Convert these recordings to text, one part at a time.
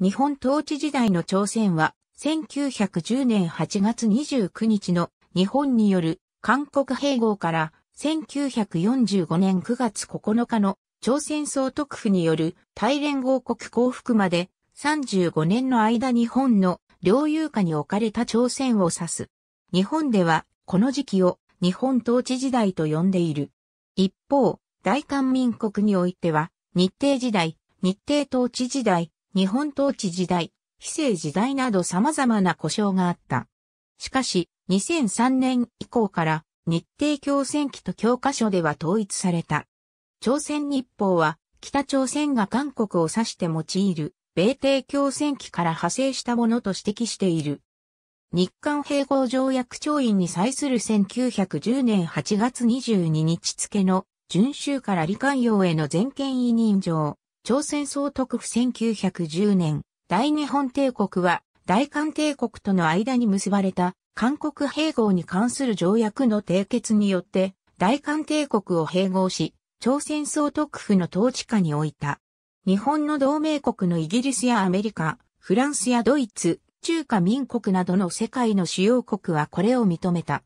日本統治時代の朝鮮は、1910年8月29日の日本による韓国併合から1945年9月9日の朝鮮総督府による大連合国降伏まで35年の間日本の領有下に置かれた朝鮮を指す。日本ではこの時期を日本統治時代と呼んでいる。一方、大韓民国においては日程時代、日程統治時代、日本統治時代、非政時代など様々な故障があった。しかし、2003年以降から日程共戦記と教科書では統一された。朝鮮日報は北朝鮮が韓国を指して用いる米帝共戦期から派生したものと指摘している。日韓併合条約調印に際する1910年8月22日付の遵州から李官用への全権委任状。朝鮮総督府1910年、大日本帝国は大韓帝国との間に結ばれた韓国併合に関する条約の締結によって大韓帝国を併合し、朝鮮総督府の統治下に置いた。日本の同盟国のイギリスやアメリカ、フランスやドイツ、中華民国などの世界の主要国はこれを認めた。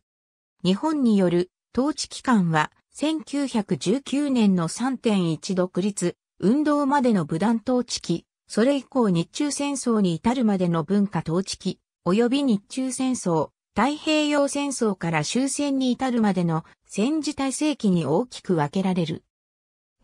日本による統治期間は1919年の3.1独立運動までの武断統治期、それ以降日中戦争に至るまでの文化統治期、及び日中戦争、太平洋戦争から終戦に至るまでの戦時体制期に大きく分けられる。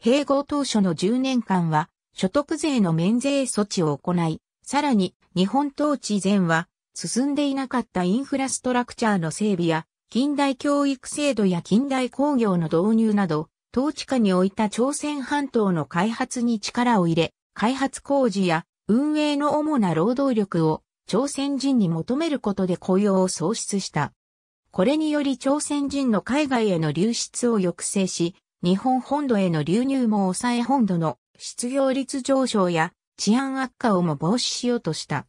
併合当初の10年間は、所得税の免税措置を行い、さらに日本統治前は進んでいなかったインフラストラクチャーの整備や近代教育制度や近代工業の導入など統治下に置いた朝鮮半島の開発に力を入れ、開発工事や運営の主な労働力を朝鮮人に求めることで雇用を創出した。これにより朝鮮人の海外への流出を抑制し、日本本土への流入も抑え本土の失業率上昇や治安悪化をも防止しようとした。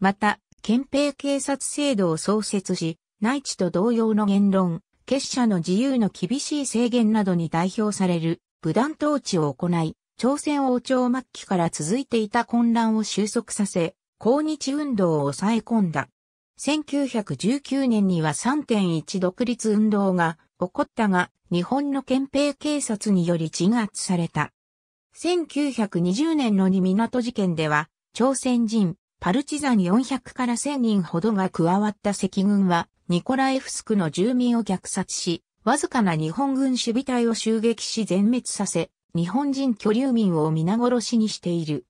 また、憲兵警察制度を創設し、内地と同様の言論、結社の自由の厳しい制限などに代表される武断統治を行い、朝鮮王朝末期から続いていた混乱を収束させ、抗日運動を抑え込んだ。1919年には3.1独立運動が起こったが、日本の憲兵警察により鎮圧された。1920年の二港事件では、朝鮮人、パルチザン400から1000人ほどが加わった赤軍は、ニコライフスクの住民を虐殺し、わずかな日本軍守備隊を襲撃し全滅させ、日本人居留民を皆殺しにしている。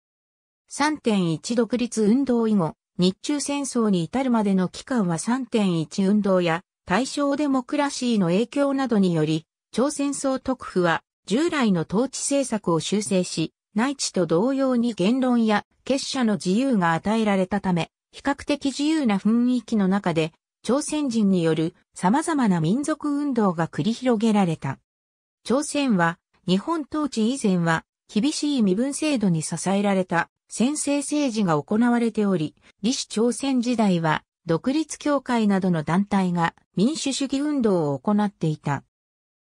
3.1独立運動以後、日中戦争に至るまでの期間は3.1運動や大正デモクラシーの影響などにより、朝鮮総督府は従来の統治政策を修正し、内地と同様に言論や結社の自由が与えられたため、比較的自由な雰囲気の中で朝鮮人による様々な民族運動が繰り広げられた。朝鮮は日本統治以前は厳しい身分制度に支えられた先制政治が行われており、李氏朝鮮時代は独立協会などの団体が民主主義運動を行っていた。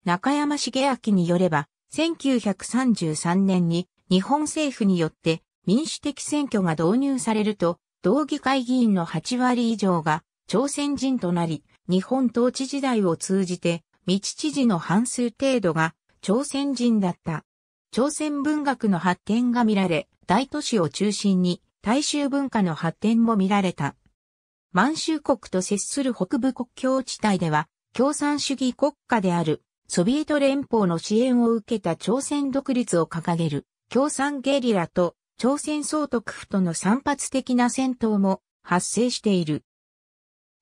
中山茂明によれば、1933年に日本政府によって民主的選挙が導入されると、同議会議員の8割以上が朝鮮人となり、日本統治時代を通じて、道知事の半数程度が朝鮮人だった。朝鮮文学の発展が見られ、大都市を中心に大衆文化の発展も見られた。満州国と接する北部国境地帯では、共産主義国家であるソビエト連邦の支援を受けた朝鮮独立を掲げる共産ゲリラと朝鮮総督府との散発的な戦闘も発生している。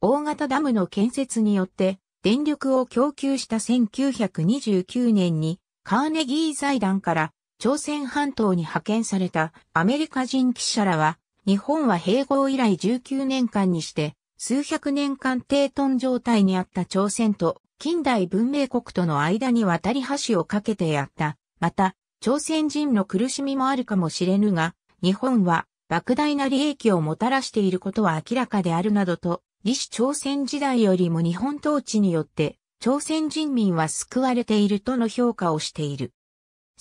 大型ダムの建設によって電力を供給した1929年にカーネギー財団から朝鮮半島に派遣されたアメリカ人記者らは日本は併合以来19年間にして数百年間低頓状態にあった朝鮮と近代文明国との間に渡り橋をかけてやった。また、朝鮮人の苦しみもあるかもしれぬが、日本は莫大な利益をもたらしていることは明らかであるなどと李氏朝鮮時代よりも日本統治によって朝鮮人民は救われているとの評価をしている。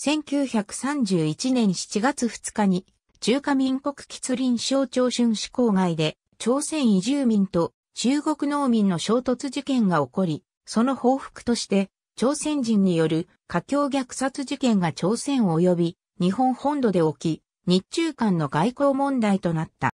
1931年7月2日に中華民国吉林省長春市郊外で朝鮮移住民と中国農民の衝突事件が起こり、その報復として朝鮮人による華僑虐殺事件が朝鮮及び日本本土で起き、日中間の外交問題となった。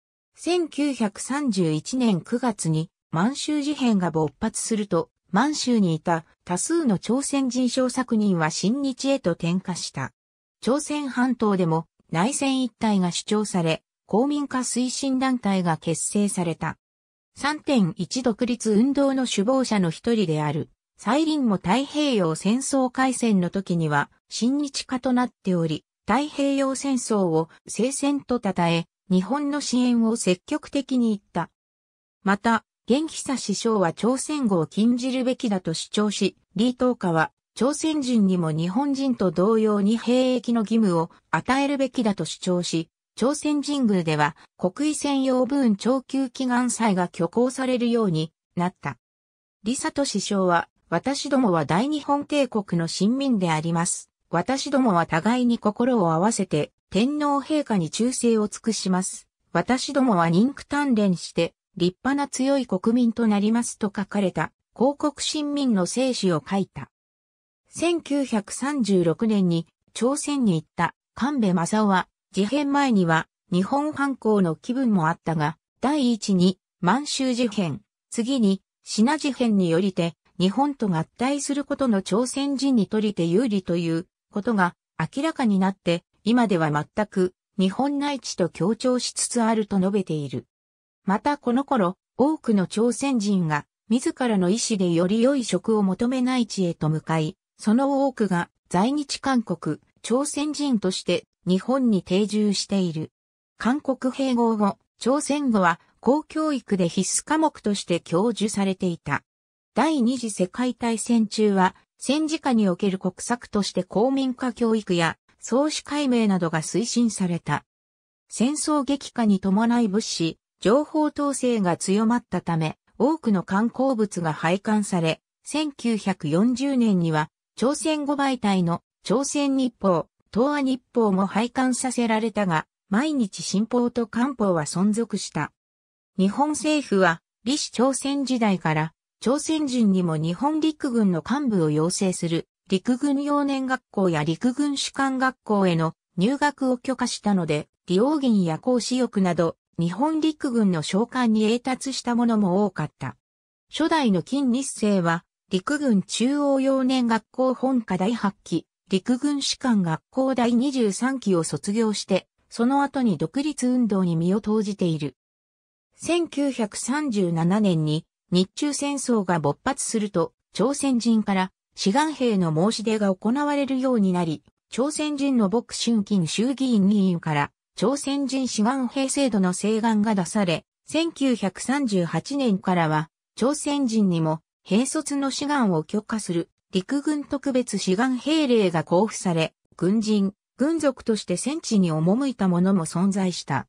1931年9月に満州事変が勃発すると、満州にいた多数の朝鮮人小作人は新日へと転化した。朝鮮半島でも内戦一帯が主張され、公民化推進団体が結成された。3.1独立運動の首謀者の一人である、リンも太平洋戦争開戦の時には、親日家となっており、太平洋戦争を聖戦と称え、日本の支援を積極的に言った。また、元気さ首相は朝鮮語を禁じるべきだと主張し、李東下は朝鮮人にも日本人と同様に兵役の義務を与えるべきだと主張し、朝鮮神宮では国威専用分長級祈願祭が挙行されるようになった。李里首相は、私どもは大日本帝国の臣民であります。私どもは互いに心を合わせて天皇陛下に忠誠を尽くします。私どもは人気鍛錬して、立派な強い国民となりますと書かれた、広告新民の生死を書いた。1936年に朝鮮に行った神戸正夫は、事変前には日本反抗の気分もあったが、第一に満州事変、次に品事変によりて、日本と合体することの朝鮮人にとりて有利ということが明らかになって、今では全く日本内地と協調しつつあると述べている。またこの頃、多くの朝鮮人が自らの意思でより良い職を求め内地へと向かい、その多くが在日韓国、朝鮮人として日本に定住している。韓国併合後、朝鮮語は公教育で必須科目として教授されていた。第二次世界大戦中は戦時下における国策として公民化教育や創始解明などが推進された。戦争激化に伴い物資、情報統制が強まったため、多くの観光物が廃刊され、1940年には、朝鮮語媒体の朝鮮日報、東亜日報も廃刊させられたが、毎日新報と官報は存続した。日本政府は、李氏朝鮮時代から、朝鮮人にも日本陸軍の幹部を養成する陸軍幼年学校や陸軍士官学校への入学を許可したので、利用銀や講師欲など、日本陸軍の召喚に栄達したものも多かった。初代の金日成は、陸軍中央幼年学校本科第8期、陸軍士官学校第23期を卒業して、その後に独立運動に身を投じている。1937年に日中戦争が勃発すると、朝鮮人から志願兵の申し出が行われるようになり、朝鮮人の牧春金衆議院議員から朝鮮人志願兵制度の請願が出され、1938年からは朝鮮人にも兵卒の志願を許可する陸軍特別志願兵令が交付され、軍人、軍属として戦地に赴いたもも存在した。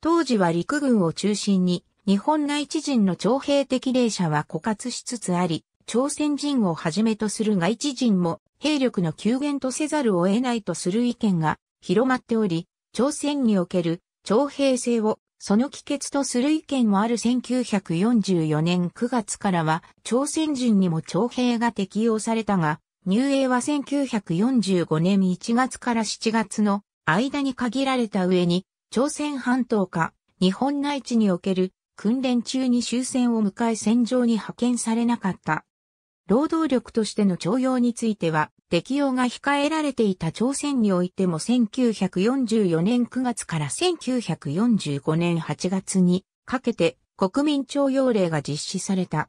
当時は陸軍を中心に日本内地人の徴兵的齢者は枯渇しつつあり、朝鮮人をはじめとする外地人も兵力の急減とせざるを得ないとする意見が広まっており、朝鮮における徴兵制をその帰結とする意見もある1944年9月からは朝鮮人にも徴兵が適用されたが、入営は1945年1月から7月の間に限られた上に、朝鮮半島か日本内地における訓練中に終戦を迎え戦場に派遣されなかった労働力としての徴用については、適用が控えられていた朝鮮においても1944年9月から1945年8月にかけて国民徴用令が実施された。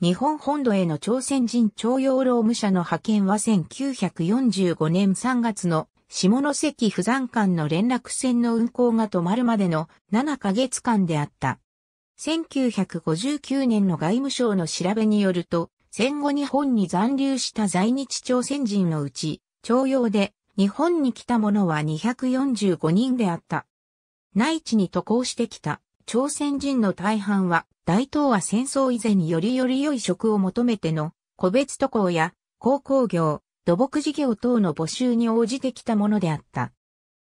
日本本土への朝鮮人徴用労務者の派遣は1945年3月の下関不山間の連絡船の運航が止まるまでの7ヶ月間であった。1959年の外務省の調べによると、戦後日本に残留した在日朝鮮人のうち、徴用で日本に来た者は245人であった。内地に渡航してきた朝鮮人の大半は大東亜戦争以前によりより良い職を求めての個別渡航や鉱工業、土木事業等の募集に応じてきたものであった。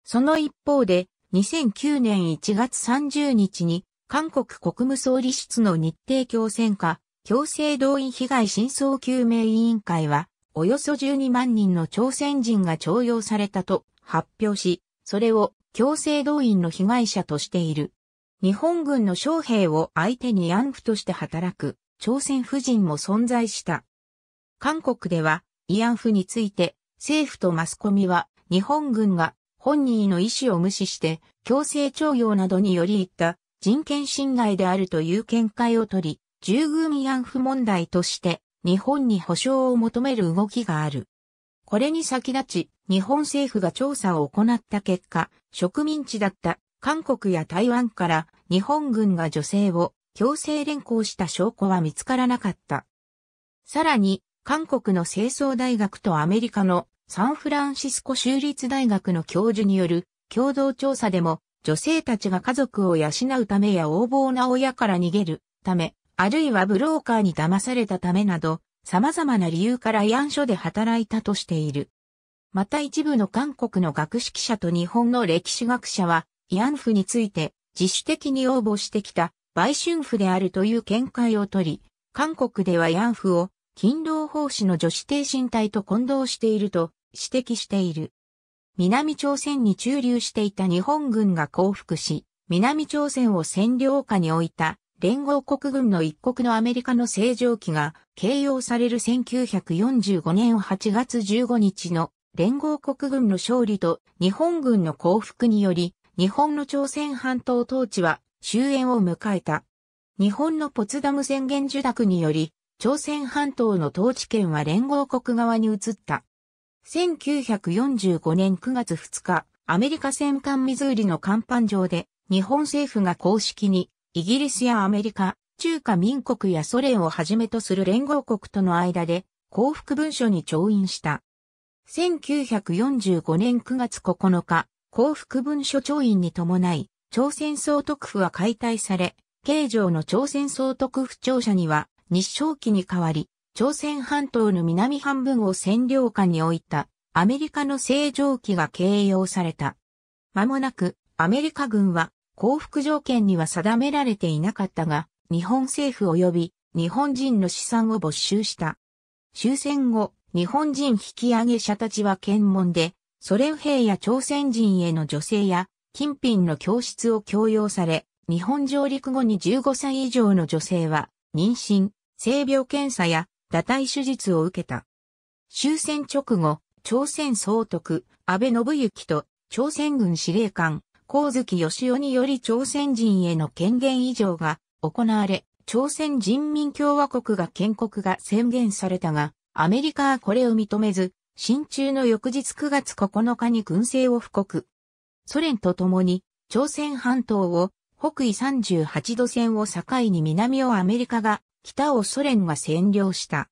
その一方で2009年1月30日に韓国国務総理室の日程共戦化、強制動員被害真相究明委員会は、およそ12万人の朝鮮人が徴用されたと発表し、それを強制動員の被害者としている。日本軍の将兵を相手に慰安婦として働く朝鮮婦人も存在した。韓国では慰安婦について政府とマスコミは日本軍が本人の意思を無視して強制徴用などによりいった人権侵害であるという見解を取り、従軍慰安婦問題として日本に保障を求める動きがある。これに先立ち、日本政府が調査を行った結果、植民地だった韓国や台湾から日本軍が女性を強制連行した証拠は見つからなかった。さらに、韓国の清掃大学とアメリカのサンフランシスコ州立大学の教授による共同調査でも女性たちが家族を養うためや横暴な親から逃げるためあるいはブローカーに騙されたためなど、様々な理由から慰安所で働いたとしている。また一部の韓国の学識者と日本の歴史学者は、慰安婦について自主的に応募してきた売春婦であるという見解を取り、韓国では慰安婦を勤労奉仕の女子低身体と混同していると指摘している。南朝鮮に駐留していた日本軍が降伏し、南朝鮮を占領下に置いた連合国軍の一国のアメリカの正常期が形容される1945年8月15日の連合国軍の勝利と日本軍の降伏により日本の朝鮮半島統治は終焉を迎えた。日本のポツダム宣言受諾により朝鮮半島の統治権は連合国側に移った。1945年9月2日、アメリカ戦艦ミズーリの甲板上で日本政府が公式にイギリスやアメリカ、中華民国やソ連をはじめとする連合国との間で幸福文書に調印した。1945年9月9日、幸福文書調印に伴い、朝鮮総督府は解体され、京城の朝鮮総督府庁舎には日照期に代わり、朝鮮半島の南半分を占領下に置いたアメリカの正常期が掲揚された。間もなくアメリカ軍は幸福条件には定められていなかったが、日本政府及び日本人の資産を没収した。終戦後、日本人引き上げ者たちは検問で、ソ連兵や朝鮮人への女性や金品の教室を強要され、日本上陸後に15歳以上の女性は、妊娠、性病検査や堕胎手術を受けた。終戦直後、朝鮮総督、安倍信之と朝鮮軍司令官、光月義雄により朝鮮人への権限移譲が行われ、朝鮮人民共和国が建国が宣言されたが、アメリカはこれを認めず、新中の翌日9月9日に軍政を布告。ソ連と共に、朝鮮半島を北緯38度線を境に南をアメリカが、北をソ連が占領した。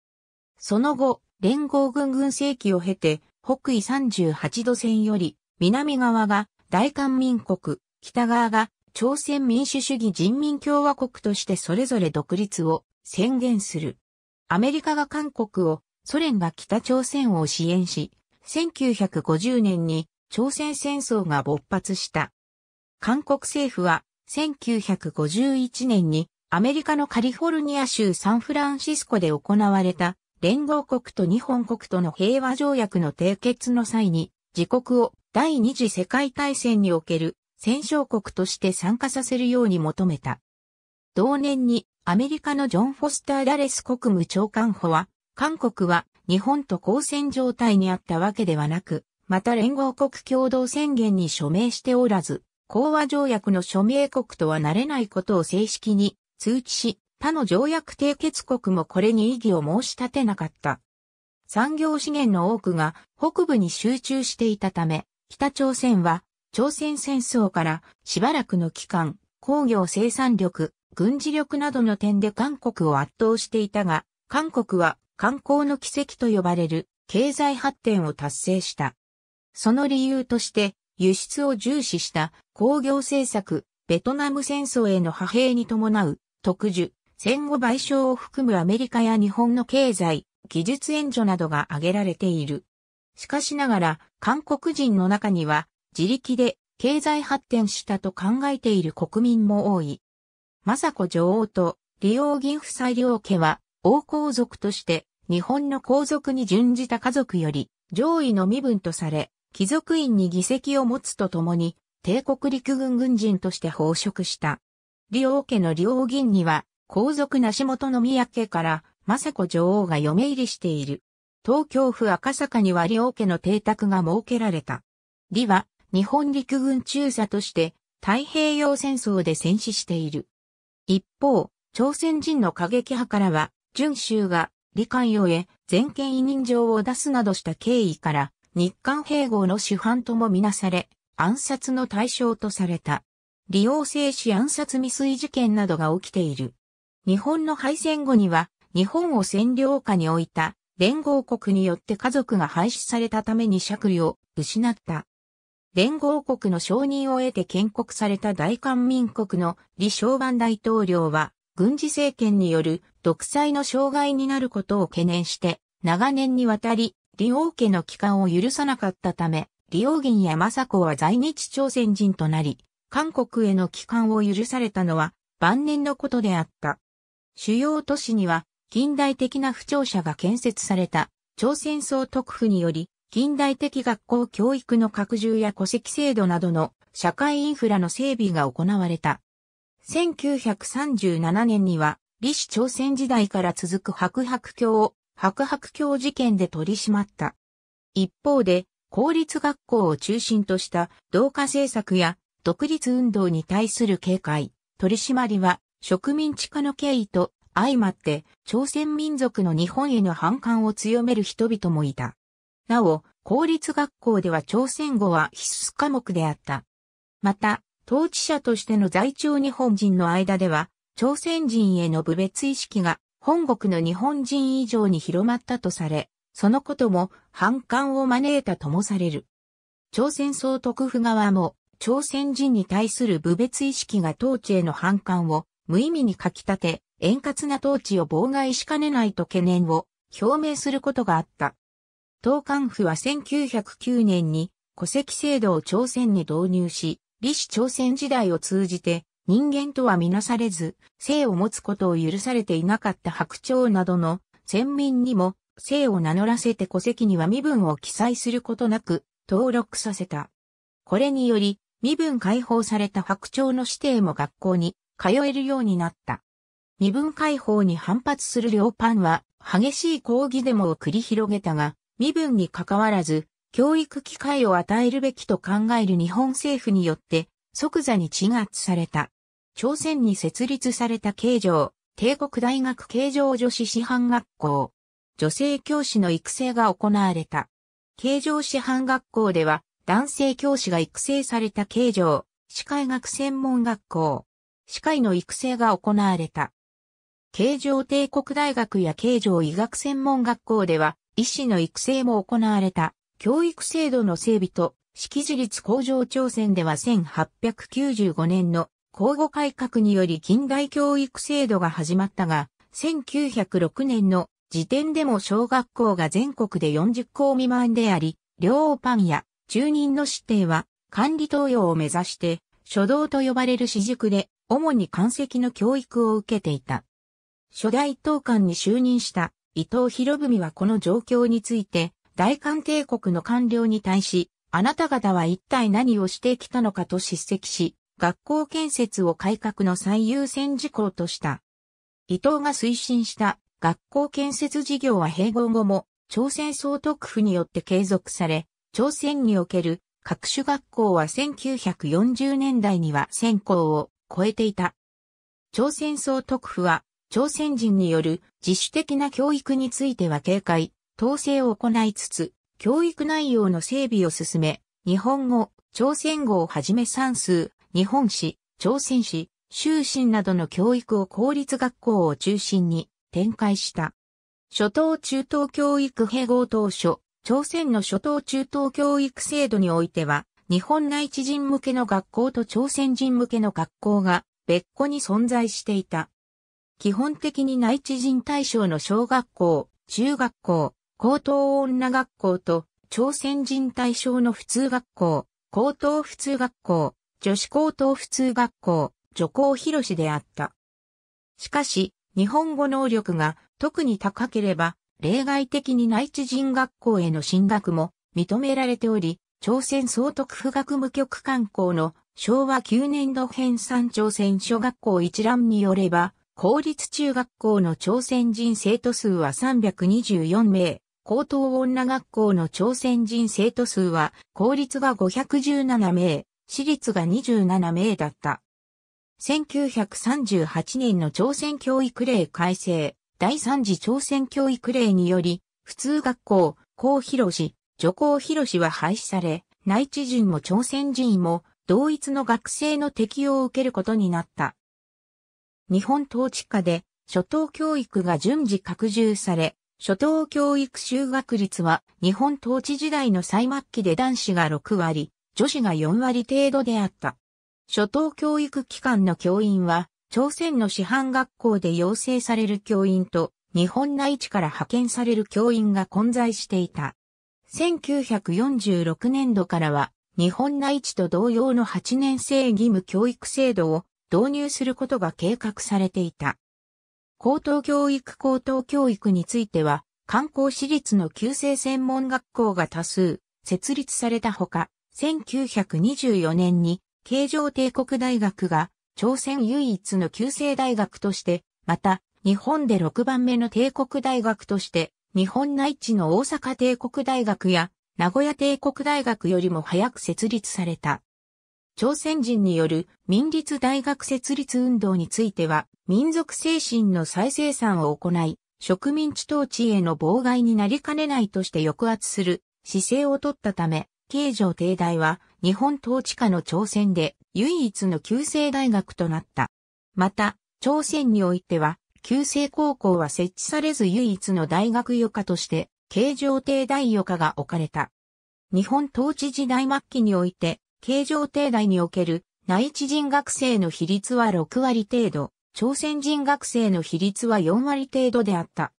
その後、連合軍軍政期を経て、北緯38度線より、南側が大韓民国、北側が朝鮮民主主義人民共和国としてそれぞれ独立を宣言する。アメリカが韓国を、ソ連が北朝鮮を支援し、1950年に朝鮮戦争が勃発した。韓国政府は1951年にアメリカのカリフォルニア州サンフランシスコで行われた連合国と日本国との平和条約の締結の際に自国を第二次世界大戦における戦勝国として参加させるように求めた。同年にアメリカのジョン・フォスター・ダレス国務長官補は、韓国は日本と交戦状態にあったわけではなく、また連合国共同宣言に署名しておらず、講和条約の署名国とはなれないことを正式に通知し、他の条約締結国もこれに異議を申し立てなかった。産業資源の多くが北部に集中していたため、北朝鮮は、朝鮮戦争からしばらくの期間、工業生産力、軍事力などの点で韓国を圧倒していたが、韓国は観光の奇跡と呼ばれる経済発展を達成した。その理由として、輸出を重視した工業政策、ベトナム戦争への派兵に伴う特需、戦後賠償を含むアメリカや日本の経済、技術援助などが挙げられている。しかしながら、韓国人の中には、自力で経済発展したと考えている国民も多い。雅子女王と李王銀夫妻両家は、王皇族として日本の皇族に準じた家族より上位の身分とされ、貴族院に議席を持つとともに、帝国陸軍軍人として奉職した。李王家の王銀には、皇族なし元の宮家から、雅子女王が嫁入りしている。東京府赤坂には両家の邸宅が設けられた。李は日本陸軍中佐として太平洋戦争で戦死している。一方、朝鮮人の過激派からは、準州が李官をへ全権委任状を出すなどした経緯から、日韓併合の主犯ともみなされ、暗殺の対象とされた。利用制止暗殺未遂事件などが起きている。日本の敗戦後には、日本を占領下に置いた連合国によって家族が廃止されたために借位を失った。連合国の承認を得て建国された大韓民国の李承晩大統領は、軍事政権による独裁の障害になることを懸念して、長年にわたり、李王家の帰還を許さなかったため、李王銀や政子は在日朝鮮人となり、韓国への帰還を許されたのは晩年のことであった。主要都市には近代的な不調者が建設された、朝鮮総督府により、近代的学校教育の拡充や戸籍制度などの社会インフラの整備が行われた。1937年には、李氏朝鮮時代から続く白白教を白白教事件で取り締まった。一方で、公立学校を中心とした同化政策や独立運動に対する警戒、取り締まりは植民地化の経緯と相まって、朝鮮民族の日本への反感を強める人々もいた。なお、公立学校では朝鮮語は必須科目であった。また、統治者としての在中日本人の間では、朝鮮人への部別意識が本国の日本人以上に広まったとされ、そのことも反感を招いたともされる。朝鮮総督府側も朝鮮人に対する部別意識が統治への反感を無意味に書き立て、円滑な統治を妨害しかねないと懸念を表明することがあった。東韓府は1909年に戸籍制度を朝鮮に導入し、李氏朝鮮時代を通じて人間とはみなされず、性を持つことを許されていなかった白鳥などの先民にも姓を名乗らせて戸籍には身分を記載することなく登録させた。これにより身分解放された白鳥の指定も学校に通えるようになった。二分解放に反発する両パンは激しい抗議デモを繰り広げたが、身分に関わらず、教育機会を与えるべきと考える日本政府によって、即座に鎮圧された。朝鮮に設立された形状、帝国大学形状女子師範学校。女性教師の育成が行われた。形状師範学校では、男性教師が育成された形状、歯科医学専門学校。歯科医の育成が行われた。京城帝国大学や京城医学専門学校では、医師の育成も行われた、教育制度の整備と、識字率向上挑戦では1895年の公語改革により近代教育制度が始まったが、1906年の時点でも小学校が全国で40校未満であり、両パンや住人の指定は管理登用を目指して、初動と呼ばれる私塾で、主に関籍の教育を受けていた。初代党官に就任した伊藤博文はこの状況について、大韓帝国の官僚に対し、あなた方は一体何をしてきたのかと叱責し、学校建設を改革の最優先事項とした。伊藤が推進した学校建設事業は併合後も朝鮮総督府によって継続され、朝鮮における各種学校は1940年代には1000校を超えていた。朝鮮総督府は朝鮮人による自主的な教育については警戒、統制を行いつつ、教育内容の整備を進め、日本語、朝鮮語をはじめ算数、日本史、朝鮮史、修身などの教育を公立学校を中心に展開した。初等中等教育併合当初、朝鮮の初等中等教育制度においては、日本内地人向けの学校と朝鮮人向けの学校が別個に存在していた。基本的に内地人対象の小学校、中学校、高等女学校と、朝鮮人対象の普通学校、高等普通学校、女子高等普通学校、女校広しであった。しかし、日本語能力が特に高ければ、例外的に内地人学校への進学も認められており、朝鮮総督府学務局官校の昭和9年度編三朝鮮小学校一覧によれば、公立中学校の朝鮮人生徒数は324名、高等女学校の朝鮮人生徒数は、公立が517名、私立が27名だった。1938年の朝鮮教育令改正、第3次朝鮮教育令により、普通学校、高広市、女高広市は廃止され、内地人も朝鮮人も同一の学生の適用を受けることになった。日本統治下で、初等教育が順次拡充され、初等教育修学率は日本統治時代の最末期で男子が6割、女子が4割程度であった。初等教育機関の教員は、朝鮮の師範学校で養成される教員と、日本内地から派遣される教員が混在していた。1946年度からは、日本内地と同様の8年生義務教育制度を導入することが計画されていた。高等教育高等教育については、観光私立の旧制専門学校が多数設立されたほか、1924年に京城帝国大学が朝鮮唯一の旧制大学として、また日本で6番目の帝国大学として、日本内地の大阪帝国大学や名古屋帝国大学よりも早く設立された。朝鮮人による民立大学設立運動については、民族精神の再生産を行い、植民地統治への妨害になりかねないとして抑圧する姿勢を取ったため、慶城帝大は日本統治下の朝鮮で唯一の旧制大学となった。また、朝鮮においては、旧制高校は設置されず唯一の大学余暇として、慶城帝大余暇が置かれた。日本統治時代末期において、形状帝大における内地人学生の比率は6割程度、朝鮮人学生の比率は4割程度であった。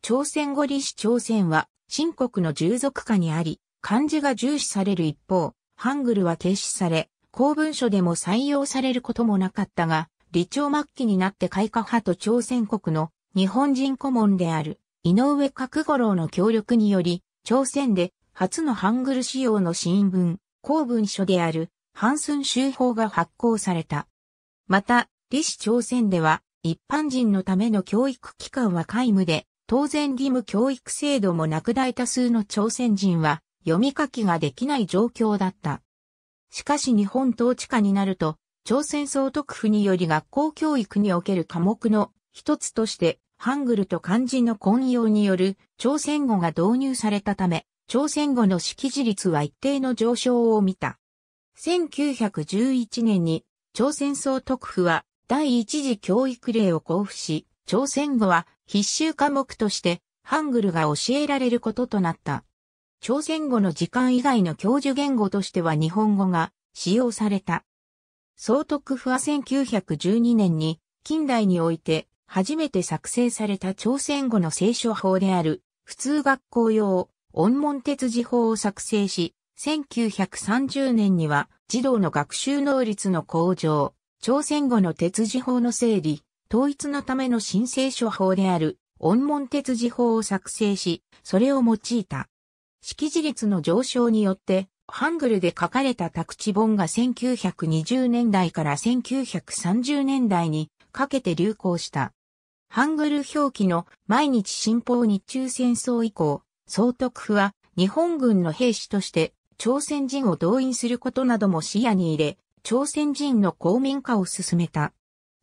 朝鮮語理氏朝鮮は、新国の従属下にあり、漢字が重視される一方、ハングルは停止され、公文書でも採用されることもなかったが、李朝末期になって開化派と朝鮮国の日本人顧問である井上角五郎の協力により、朝鮮で初のハングル仕様の新聞、公文書である、ハンスン州法が発行された。また、李氏朝鮮では、一般人のための教育機関は皆無で、当然義務教育制度もなく大多数の朝鮮人は、読み書きができない状況だった。しかし日本統治下になると、朝鮮総督府により学校教育における科目の一つとして、ハングルと漢字の混用による朝鮮語が導入されたため、朝鮮後の識字率は一定の上昇を見た。1911年に朝鮮総督府は第一次教育令を交付し、朝鮮語は必修科目としてハングルが教えられることとなった。朝鮮語の時間以外の教授言語としては日本語が使用された。総督府は1912年に近代において初めて作成された朝鮮語の聖書法である普通学校用音門鉄次法を作成し、1930年には児童の学習能率の向上、朝鮮語の鉄次法の整理、統一のための申請書法である音門鉄次法を作成し、それを用いた。識字率の上昇によって、ハングルで書かれた宅地本が1920年代から1930年代にかけて流行した。ハングル表記の毎日新報日中戦争以降、総督府は日本軍の兵士として朝鮮人を動員することなども視野に入れ、朝鮮人の公民化を進めた。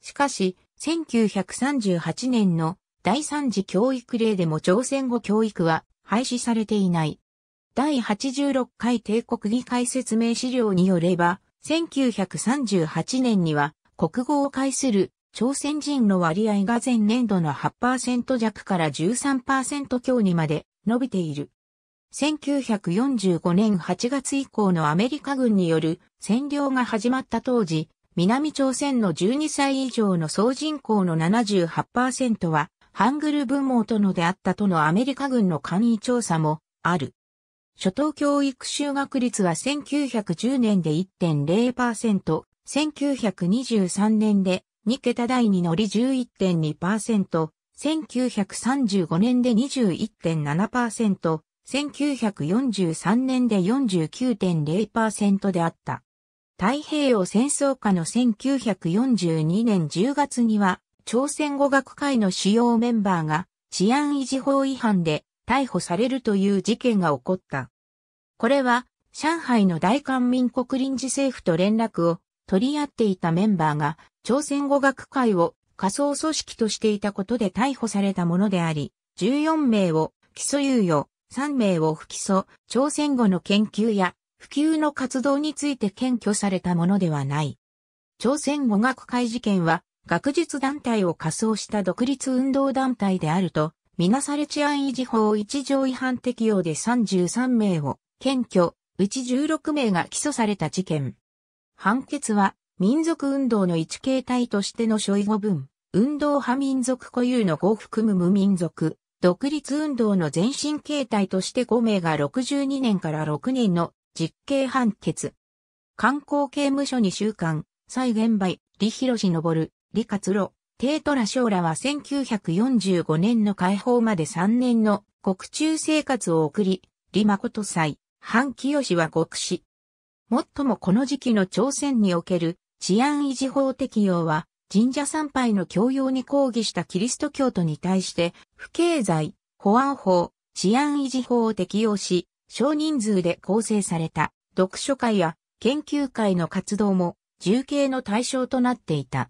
しかし、1938年の第三次教育令でも朝鮮語教育は廃止されていない。第86回帝国議会説明資料によれば、1938年には国語を介する朝鮮人の割合が前年度の8%弱から13%強にまで伸びている。1945年8月以降のアメリカ軍による占領が始まった当時、南朝鮮の12歳以上の総人口の78%は、ハングル文盲とのであったとのアメリカ軍の簡易調査もある。初等教育修学率は1910年で1.0%、1923年で2桁台に乗り11.2%、1935年で21.7%、1943年で49.0%であった。太平洋戦争下の1942年10月には、朝鮮語学会の主要メンバーが治安維持法違反で逮捕されるという事件が起こった。これは、上海の大韓民国臨時政府と連絡を取り合っていたメンバーが朝鮮語学会を仮想組織としていたことで逮捕されたものであり、14名を起訴猶予、3名を不起訴、朝鮮語の研究や普及の活動について検挙されたものではない。朝鮮語学会事件は、学術団体を仮想した独立運動団体であると、みなされ治安維持法一条違反適用で33名を検挙、うち16名が起訴された事件。判決は民族運動の一形態としての諸意語文、運動派民族固有の語を含む無民族、独立運動の前身形態として5名が62年から6年の実刑判決。観光刑務所に収監、再現売、李広志昇、李勝路、帝虎将らは1945年の解放まで3年の国中生活を送り、李誠祭、半清は国史。もっともこの時期の朝鮮における治安維持法適用は、神社参拝の強要に抗議したキリスト教徒に対して、不経済、保安法、治安維持法を適用し、少人数で構成された読書会や研究会の活動も重刑の対象となっていた。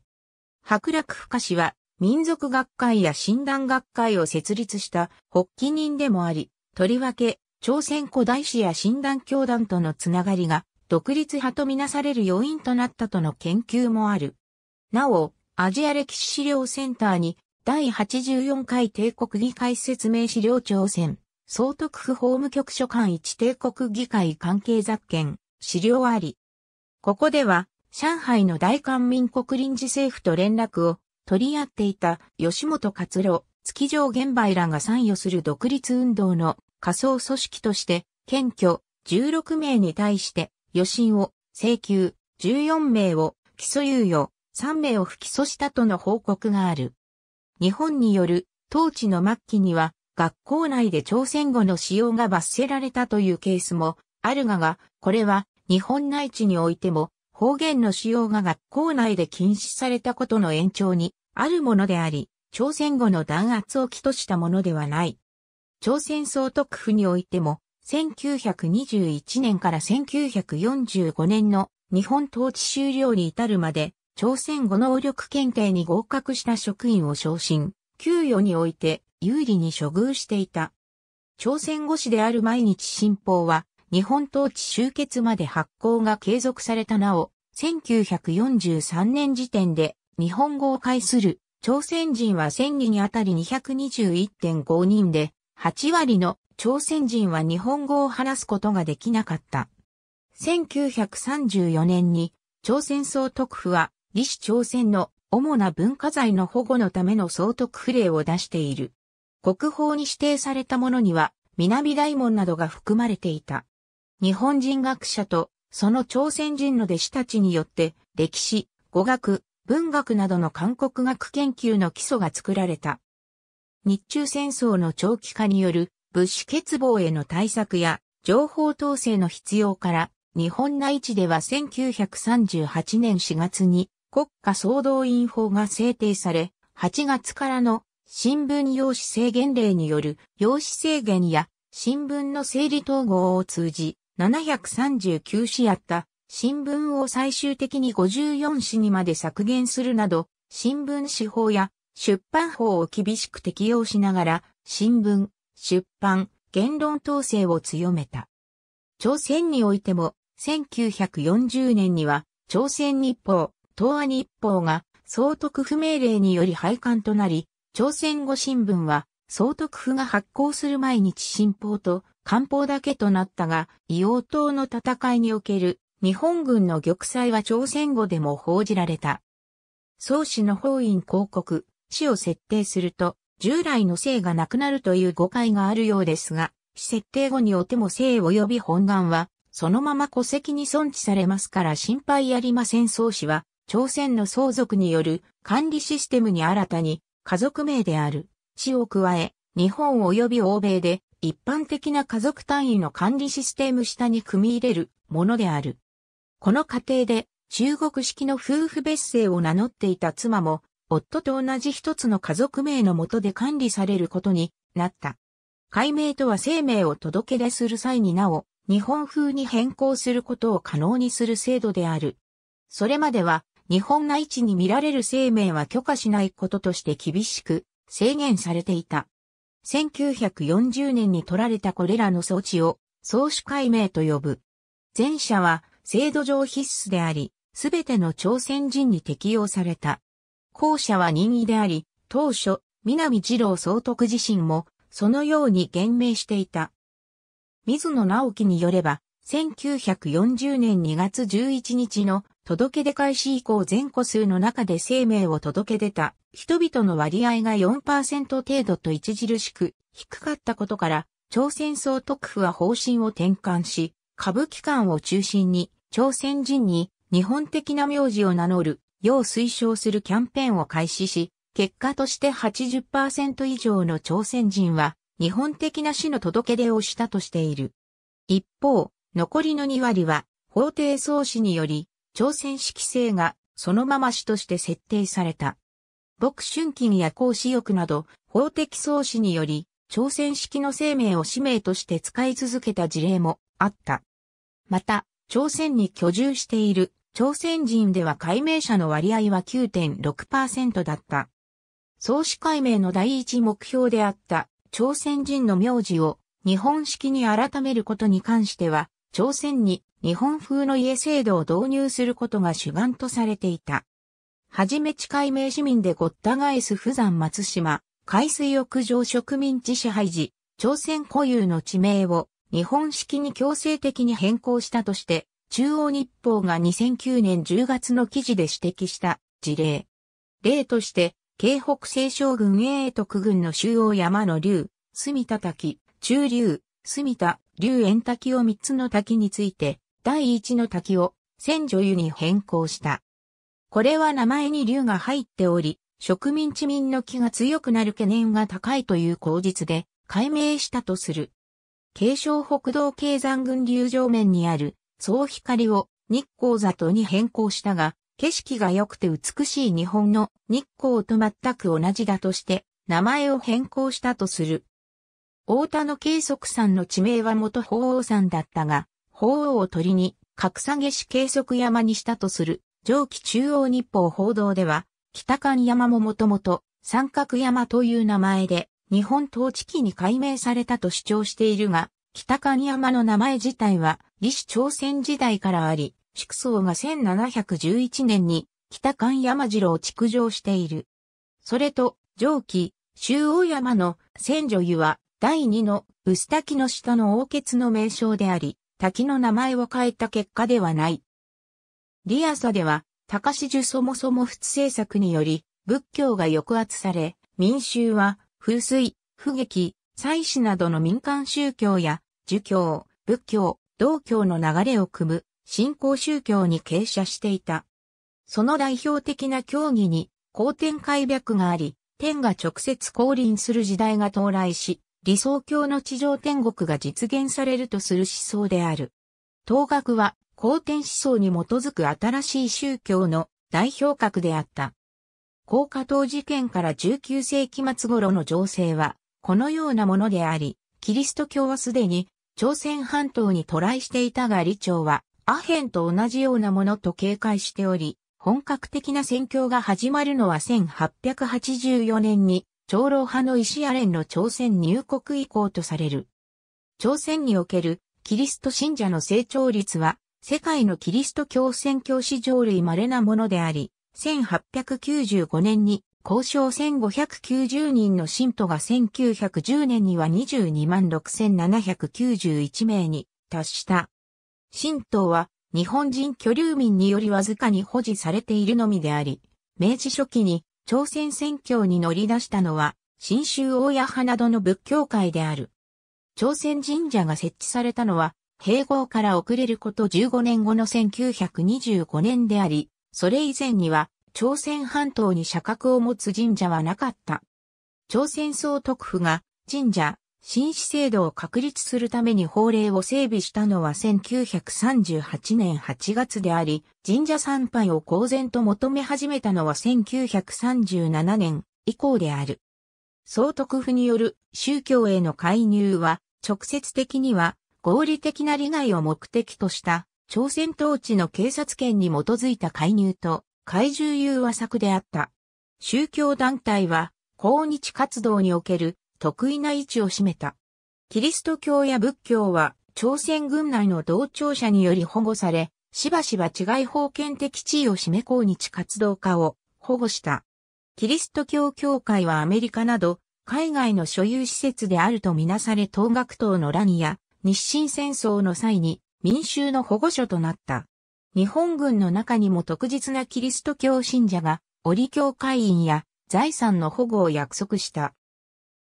白楽可氏は民族学会や診断学会を設立した発起人でもあり、とりわけ朝鮮古代史や診断教団とのつながりが独立派とみなされる要因となったとの研究もある。なお、アジア歴史資料センターに第84回帝国議会説明資料庁選、総督府法務局所管一帝国議会関係雑権、資料あり。ここでは、上海の大韓民国臨時政府と連絡を取り合っていた吉本勝郎、築城玄梅らが参与する独立運動の仮想組織として、検挙16名に対して余震を、請求、14名を、起訴猶予、3名を不起訴したとの報告がある。日本による、当地の末期には、学校内で朝鮮語の使用が罰せられたというケースもあるがが、これは日本内地においても方言の使用が学校内で禁止されたことの延長にあるものであり、朝鮮語の弾圧を起としたものではない。朝鮮総督府においても1921年から1945年の日本統治終了に至るまで、朝鮮語能力検定に合格した職員を昇進、給与において有利に処遇していた。朝鮮語史である毎日新報は、日本統治終結まで発行が継続されたなお、1943年時点で日本語を介する朝鮮人は1000人あたり221.5人で、8割の朝鮮人は日本語を話すことができなかった。1934年に朝鮮総督府は、李氏朝鮮の主な文化財の保護のための総督府令を出している。国宝に指定されたものには、南大門などが含まれていた。日本人学者と、その朝鮮人の弟子たちによって、歴史、語学、文学などの韓国学研究の基礎が作られた。日中戦争の長期化による物資欠乏への対策や情報統制の必要から、日本内地では1938年4月に国家総動員法が制定され、8月からの新聞用紙制限令による用紙制限や新聞の整理統合を通じ、739紙あった新聞を最終的に54紙にまで削減するなど、新聞紙法や出版法を厳しく適用しながら、新聞、出版、言論統制を強めた。朝鮮においても、1940年には、朝鮮日報、東亜日報が、総督府命令により廃刊となり、朝鮮語新聞は、総督府が発行する毎日新報と官報だけとなったが、異王島の戦いにおける日本軍の玉砕は朝鮮語でも報じられた。総氏の法院広告、死を設定すると、従来の姓がなくなるという誤解があるようですが、設定後におても姓及び本願は、そのまま戸籍に存置されますから心配ありません。創氏は、朝鮮の相続による管理システムに新たに、家族名である、死を加え、日本及び欧米で、一般的な家族単位の管理システム下に組み入れるものである。この過程で、中国式の夫婦別姓を名乗っていた妻も、夫と同じ一つの家族名のもとで管理されることになった。解明とは生命を届け出する際になお、日本風に変更することを可能にする制度である。それまでは、日本内地に見られる生命は許可しないこととして厳しく制限されていた。1940年に取られたこれらの措置を、総主解明と呼ぶ。前者は制度上必須であり、すべての朝鮮人に適用された。後者は任意であり、当初、南二郎総督自身も、そのように言明していた。水野直樹によれば、1940年2月11日の届け出開始以降全個数の中で生命を届け出た人々の割合が4%程度と著しく低かったことから、朝鮮総督府は方針を転換し、歌舞伎館を中心に朝鮮人に日本的な名字を名乗る要推奨するキャンペーンを開始し、結果として80%以上の朝鮮人は日本的な死の届け出をしたとしている。一方、残りの2割は法廷創始により朝鮮式制がそのまま死として設定された。牧春金や孔子欲など法的創始により朝鮮式の生命を使命として使い続けた事例もあった。また、朝鮮に居住している朝鮮人では解明者の割合は9.6%だった。創始解明の第一目標であった朝鮮人の名字を日本式に改めることに関しては、朝鮮に日本風の家制度を導入することが主眼とされていた。はじめ地解明市民でごった返す富山松島、海水浴場植民地支配時、朝鮮固有の地名を日本式に強制的に変更したとして、中央日報が2009年10月の記事で指摘した事例。例として、京北西将軍永徳軍の中央山の竜、住田滝、中竜、住田、竜円滝を三つの滝について、第一の滝を、千女湯に変更した。これは名前に竜が入っており、植民地民の気が強くなる懸念が高いという口実で、解明したとする。京商北道経山群流上面にある総光を日光里に変更したが、景色が良くて美しい日本の日光と全く同じだとして名前を変更したとする。大田の慶さ山の地名は元法王山だったが、法王を取りに格下げし計測山にしたとする上記中央日報報道では、北関山ももともと三角山という名前で日本統治期に改名されたと主張しているが、北関山の名前自体は李氏朝鮮時代からあり、宿僧が1711年に北関山城を築城している。それと、上記、周王山の千女湯は第二の薄滝の下の王傑の名称であり、滝の名前を変えた結果ではない。リアサでは、高志樹そもそも仏政策により、仏教が抑圧され、民衆は、風水、不劇、祭祀などの民間宗教や、儒教、仏教、道教の流れを組む新興宗教に傾斜していた。その代表的な教義に、後天開闢があり、天が直接降臨する時代が到来し、理想郷の地上天国が実現されるとする思想である。東学は、後天思想に基づく新しい宗教の代表格であった。高架島事件から19世紀末頃の情勢は、このようなものであり、キリスト教はすでに朝鮮半島に渡来していたが李朝はアヘンと同じようなものと警戒しており、本格的な戦況が始まるのは1884年に長老派の石アレンの朝鮮入国以降とされる。朝鮮におけるキリスト信者の成長率は世界のキリスト教宣教師上類稀なものであり、1895年に交渉1590人の信徒が1910年には226,791名に達した。神徒は日本人居留民によりわずかに保持されているのみであり、明治初期に朝鮮宣教に乗り出したのは、新州大屋派などの仏教会である。朝鮮神社が設置されたのは、併合から遅れること15年後の1925年であり、それ以前には、朝鮮半島に社格を持つ神社はなかった。朝鮮総督府が神社、紳士制度を確立するために法令を整備したのは1938年8月であり、神社参拝を公然と求め始めたのは1937年以降である。総督府による宗教への介入は直接的には合理的な利害を目的とした朝鮮統治の警察権に基づいた介入と怪獣融和策であった。宗教団体は、抗日活動における得意な位置を占めた。キリスト教や仏教は、朝鮮軍内の同調者により保護され、しばしば治外法権的地位を占め抗日活動家を保護した。キリスト教教会はアメリカなど、海外の所有施設であるとみなされ東学党の乱や、日清戦争の際に民衆の保護所となった。日本軍の中にも特実なキリスト教信者が、折教会員や財産の保護を約束した。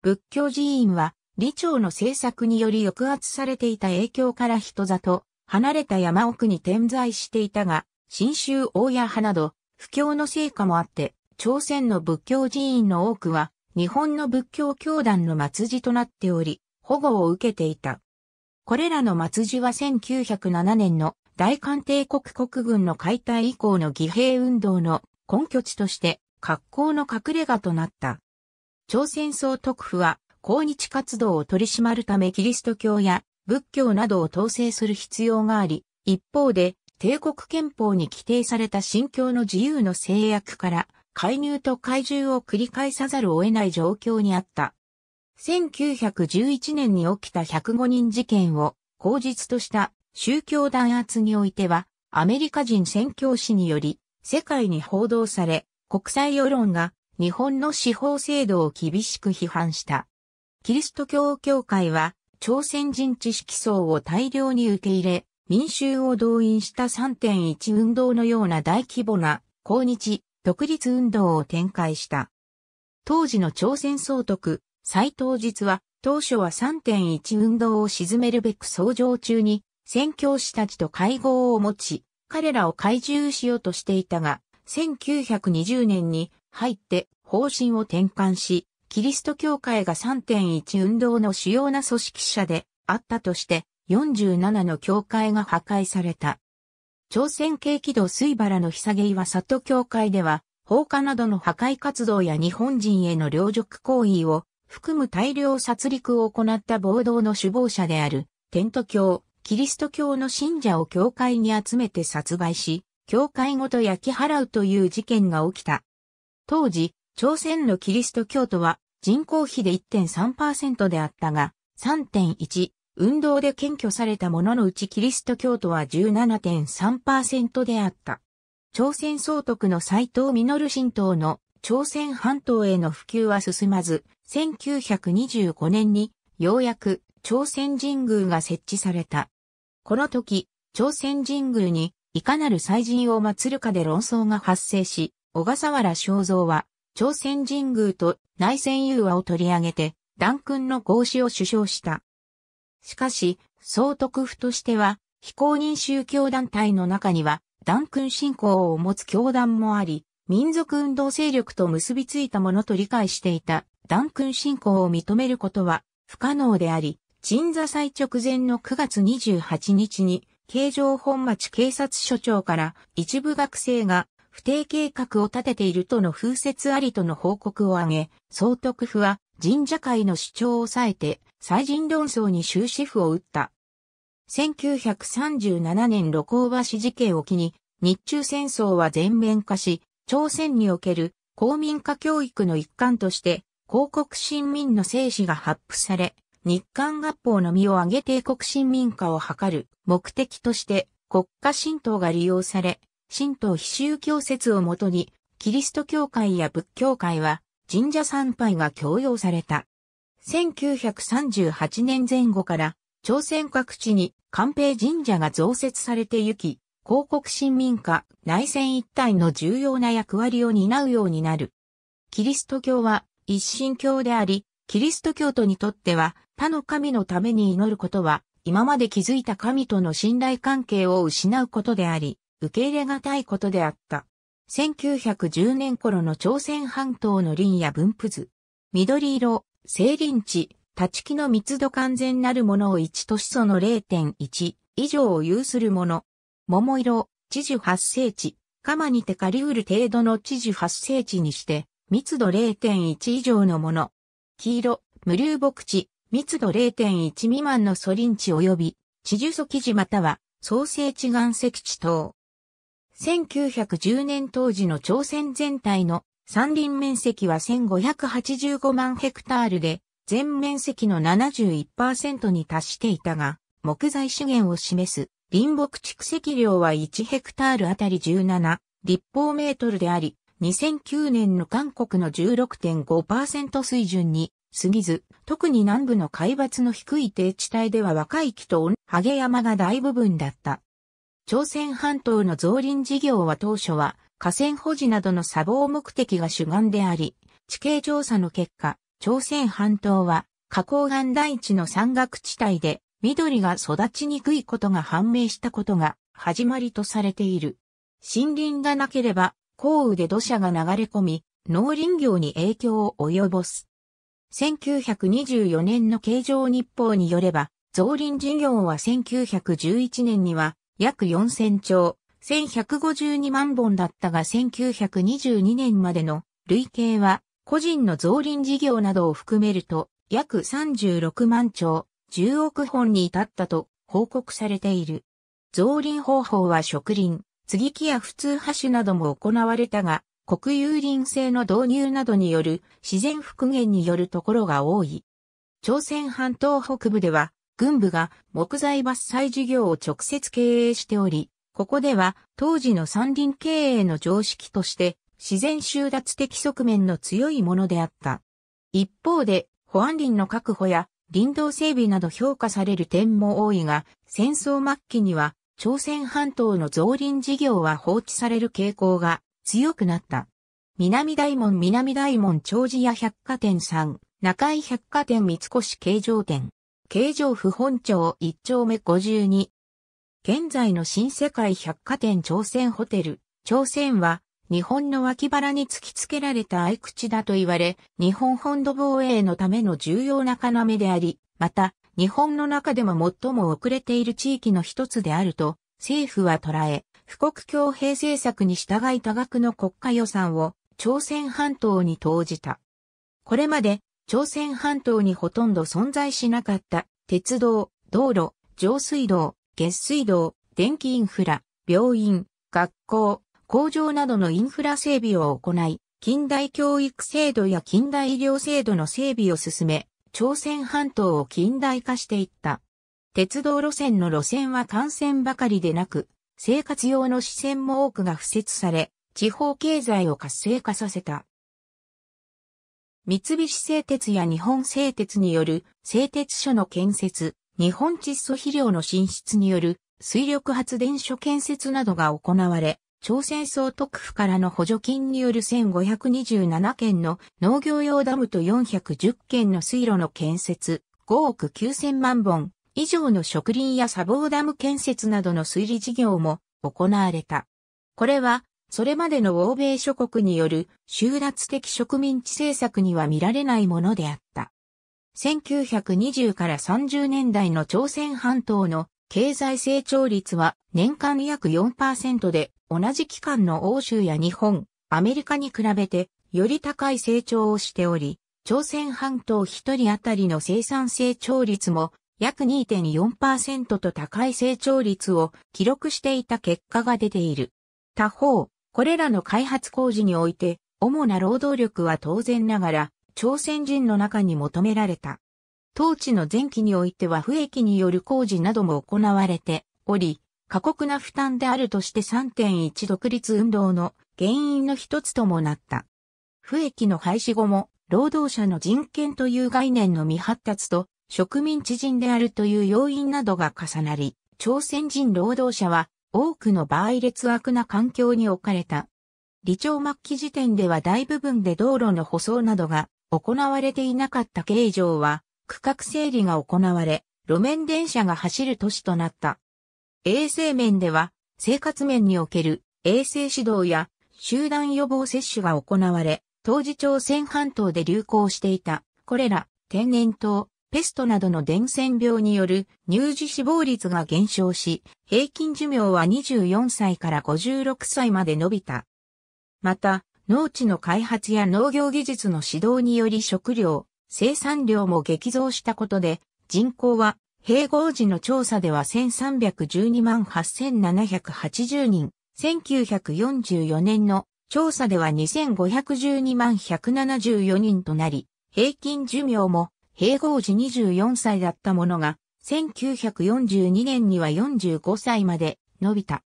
仏教寺院は、李朝の政策により抑圧されていた影響から人里、離れた山奥に点在していたが、新州大谷派など、不況の成果もあって、朝鮮の仏教寺院の多くは、日本の仏教教団の末寺となっており、保護を受けていた。これらの末寺は1907年の大韓帝国国軍の解体以降の義兵運動の根拠地として格好の隠れ家となった。朝鮮総督府は抗日活動を取り締まるためキリスト教や仏教などを統制する必要があり、一方で帝国憲法に規定された信教の自由の制約から介入と怪獣を繰り返さざるを得ない状況にあった。1911年に起きた105人事件を口実とした宗教弾圧においては、アメリカ人宣教師により、世界に報道され、国際世論が日本の司法制度を厳しく批判した。キリスト教協会は、朝鮮人知識層を大量に受け入れ、民衆を動員した3.1運動のような大規模な抗日独立運動を展開した。当時の朝鮮総督、斎藤実は、当初は3.1運動を沈めるべく創上中に宣教師たちと会合を持ち、彼らを懐柔しようとしていたが、1920年に入って方針を転換し、キリスト教会が3.1運動の主要な組織者であったとして、47の教会が破壊された。朝鮮系軌道水原の下げ岩里教会では、放火などの破壊活動や日本人への領辱行為を含む大量殺戮を行った暴動の首謀者である、テント教、キリスト教の信者を教会に集めて殺害し、教会ごと焼き払うという事件が起きた。当時、朝鮮のキリスト教徒は人口比で1.3%であったが、3.1運動で検挙されたもののうちキリスト教徒は17.3%であった。朝鮮総督の斎藤実新党の朝鮮半島への普及は進まず、1925年にようやく朝鮮神宮が設置された。この時、朝鮮神宮にいかなる祭神を祀るかで論争が発生し、小笠原正造は、朝鮮神宮と内戦融和を取り上げて、弾君の合祀を主張した。しかし、総督府としては、非公認宗教団体の中には、弾君信仰を持つ教団もあり、民族運動勢力と結びついたものと理解していた、弾君信仰を認めることは不可能であり、鎮座祭直前の9月28日に、京城本町警察署長から一部学生が不定計画を立てているとの風説ありとの報告を挙げ、総督府は神社会の主張を抑えて、祭神論争に終止符を打った。1937年露光橋事件を機に、日中戦争は全面化し、朝鮮における公民化教育の一環として、広告新民の生死が発布され、日韓合法の身を挙げ帝国新民化を図る目的として国家神道が利用され、神道非宗教説をもとに、キリスト教会や仏教会は神社参拝が強要された。1938年前後から朝鮮各地に官兵神社が増設されてゆき、広告新民家内戦一体の重要な役割を担うようになる。キリスト教は一神教であり、キリスト教徒にとっては他の神のために祈ることは、今まで築いた神との信頼関係を失うことであり、受け入れがたいことであった。1910年頃の朝鮮半島の林や分布図。緑色、生林地、立ち木の密度完全なるものを1都市素の0.1以上を有するもの。桃色、地樹発生地、鎌にてかりうる程度の地樹発生地にして、密度0.1以上のもの。黄色、無流木地、密度0.1未満のソリン地及び、地樹素基地または、創生地岩石地等。1910年当時の朝鮮全体の山林面積は1585万ヘクタールで、全面積の71%に達していたが、木材資源を示す林木蓄積量は1ヘクタールあたり17立方メートルであり、2009年の韓国の16.5%水準に過ぎず、特に南部の海抜の低い低地帯では若い木とハゲ山が大部分だった。朝鮮半島の造林事業は当初は河川保持などの砂防目的が主眼であり、地形調査の結果、朝鮮半島は花崗岩大地の山岳地帯で緑が育ちにくいことが判明したことが始まりとされている。森林がなければ、降雨で土砂が流れ込み、農林業に影響を及ぼす。1924年の形状日報によれば、増林事業は1911年には約4000兆、1152万本だったが1922年までの累計は個人の増林事業などを含めると約36万兆、10億本に至ったと報告されている。増林方法は植林、接ぎ木や普通橋なども行われたが、国有林制の導入などによる自然復元によるところが多い。朝鮮半島北部では、軍部が木材伐採事業を直接経営しており、ここでは当時の山林経営の常識として自然収奪的側面の強いものであった。一方で、保安林の確保や林道整備など評価される点も多いが、戦争末期には朝鮮半島の造林事業は放置される傾向が強くなった。南大門南大門長寺屋百貨店3、中井百貨店三越形状店。形状府本町1丁目52。現在の新世界百貨店朝鮮ホテル。朝鮮は日本の脇腹に突きつけられた合口だと言われ、日本本土防衛のための重要な要であり、また、日本の中でも最も遅れている地域の一つであると、政府は捉え、富国強兵政策に従い多額の国家予算を朝鮮半島に投じた。これまで朝鮮半島にほとんど存在しなかった鉄道、道路、上水道、下水道、電気インフラ、病院、学校、工場などのインフラ整備を行い、近代教育制度や近代医療制度の整備を進め、朝鮮半島を近代化していった。鉄道路線の路線は幹線ばかりでなく、生活用の支線も多くが付設され、地方経済を活性化させた。三菱製鉄や日本製鉄による製鉄所の建設、日本窒素肥料の進出による水力発電所建設などが行われ、朝鮮総督府からの補助金による1527件の農業用ダムと410件の水路の建設、5億9000万本、以上の植林や砂防ダム建設などの水利事業も行われた。これは、それまでの欧米諸国による集奪的植民地政策には見られないものであった。1920から30年代の朝鮮半島の経済成長率は年間約4%で同じ期間の欧州や日本、アメリカに比べてより高い成長をしており、朝鮮半島一人当たりの生産成長率も約2.4%と高い成長率を記録していた結果が出ている。他方、これらの開発工事において、主な労働力は当然ながら、朝鮮人の中に求められた。当地の前期においては不益による工事なども行われており、過酷な負担であるとして3.1独立運動の原因の一つともなった。不益の廃止後も、労働者の人権という概念の未発達と植民地人であるという要因などが重なり、朝鮮人労働者は多くの場合劣悪な環境に置かれた。理朝末期時点では大部分で道路の舗装などが行われていなかった形状は区画整理が行われ、路面電車が走る都市となった。衛生面では生活面における衛生指導や集団予防接種が行われ、当時朝鮮半島で流行していた、これら天然痘、ペストなどの伝染病による乳児死亡率が減少し、平均寿命は24歳から56歳まで伸びた。また、農地の開発や農業技術の指導により食料、生産量も激増したことで、人口は併合時の調査では1312万8780人、1944年の調査では2512万174人となり、平均寿命も併合時24歳だったものが、1942年には45歳まで伸びた。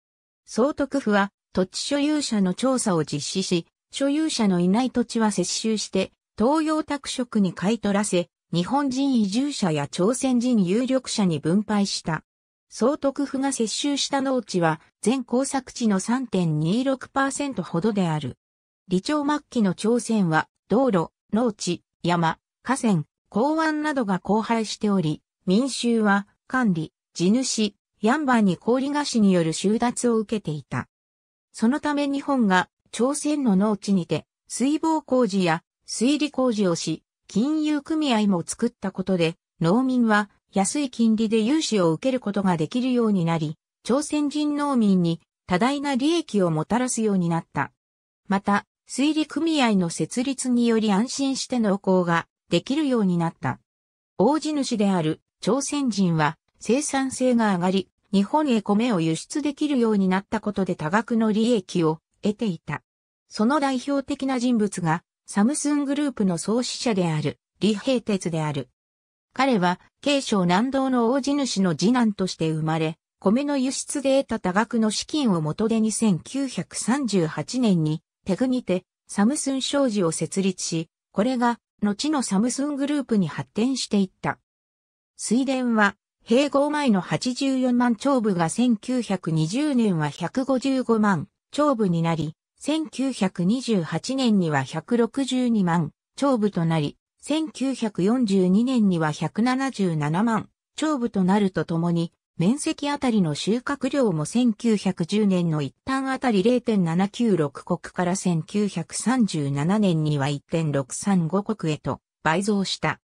総督府は土地所有者の調査を実施し、所有者のいない土地は接収して、東洋拓殖に買い取らせ、日本人移住者や朝鮮人有力者に分配した。総督府が接収した農地は全耕作地の3.26%ほどである。理長末期の朝鮮は道路、農地、山、河川、港湾などが荒廃しており、民衆は管理、地主、ヤンバーに氷菓子による収奪を受けていた。そのため日本が朝鮮の農地にて水防工事や水利工事をし、金融組合も作ったことで、農民は安い金利で融資を受けることができるようになり、朝鮮人農民に多大な利益をもたらすようになった。また、水利組合の設立により安心して農耕ができるようになった。大地主である朝鮮人は生産性が上がり、日本へ米を輸出できるようになったことで多額の利益を得ていた。その代表的な人物がサムスングループの創始者である李平哲である。彼は慶尚南道の大地主の次男として生まれ、米の輸出で得た多額の資金を元で2938年にテグにてサムスン商事を設立し、これが後のサムスングループに発展していった。水田は、併合前の84万長部が1920年は155万長部になり、1928年には162万長部となり、1942年には177万長部となるとともに、面積あたりの収穫量も1910年の一旦あたり0.796国から1937年には1.635国へと倍増した。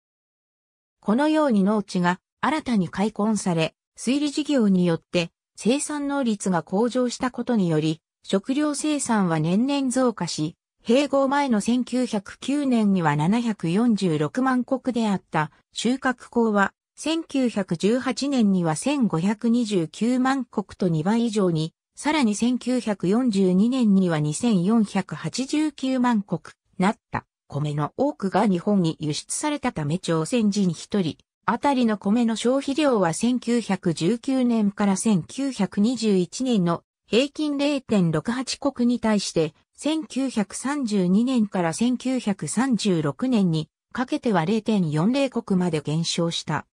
このように農地が新たに開墾され、水利事業によって生産能率が向上したことにより、食料生産は年々増加し、併合前の1909年には746万国であった収穫校は1918年には1529万国と2倍以上に、さらに1942年には2489万国、なった米の多くが日本に輸出されたため朝鮮人一人、あたりの米の消費量は1919年から1921年の平均0.68国に対して、1932年から1936年にかけては0.40国まで減少した。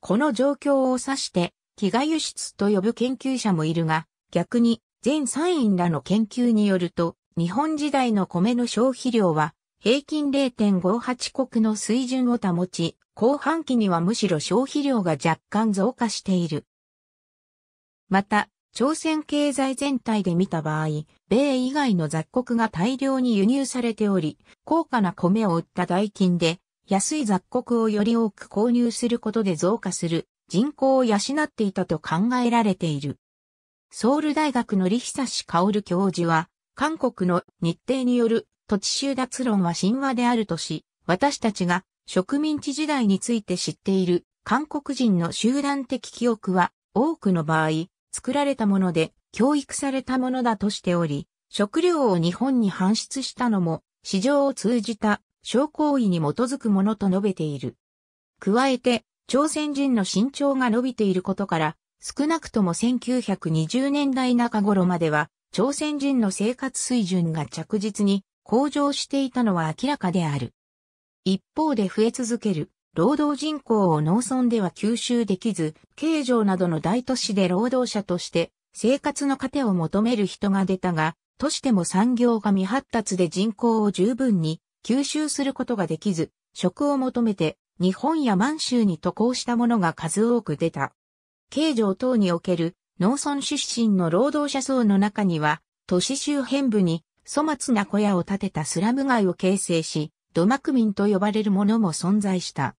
この状況を指して、飢餓輸出と呼ぶ研究者もいるが、逆に、全産院らの研究によると、日本時代の米の消費量は、平均0.58国の水準を保ち、後半期にはむしろ消費量が若干増加している。また、朝鮮経済全体で見た場合、米以外の雑穀が大量に輸入されており、高価な米を売った代金で安い雑穀をより多く購入することで増加する人口を養っていたと考えられている。ソウル大学の李久薫教授は、韓国の日程による土地収奪論は神話であるとし、私たちが植民地時代について知っている韓国人の集団的記憶は多くの場合、作られたもので教育されたものだとしており、食料を日本に搬出したのも市場を通じた証行為に基づくものと述べている。加えて、朝鮮人の身長が伸びていることから、少なくとも1920年代中頃までは、朝鮮人の生活水準が着実に向上していたのは明らかである。一方で増え続ける労働人口を農村では吸収できず、京城などの大都市で労働者として生活の糧を求める人が出たが、としても産業が未発達で人口を十分に吸収することができず、食を求めて日本や満州に渡航した者が数多く出た。京城等における農村出身の労働者層の中には、都市周辺部に粗末な小屋を建てたスラム街を形成し、土幕民と呼ばれるものも存在した。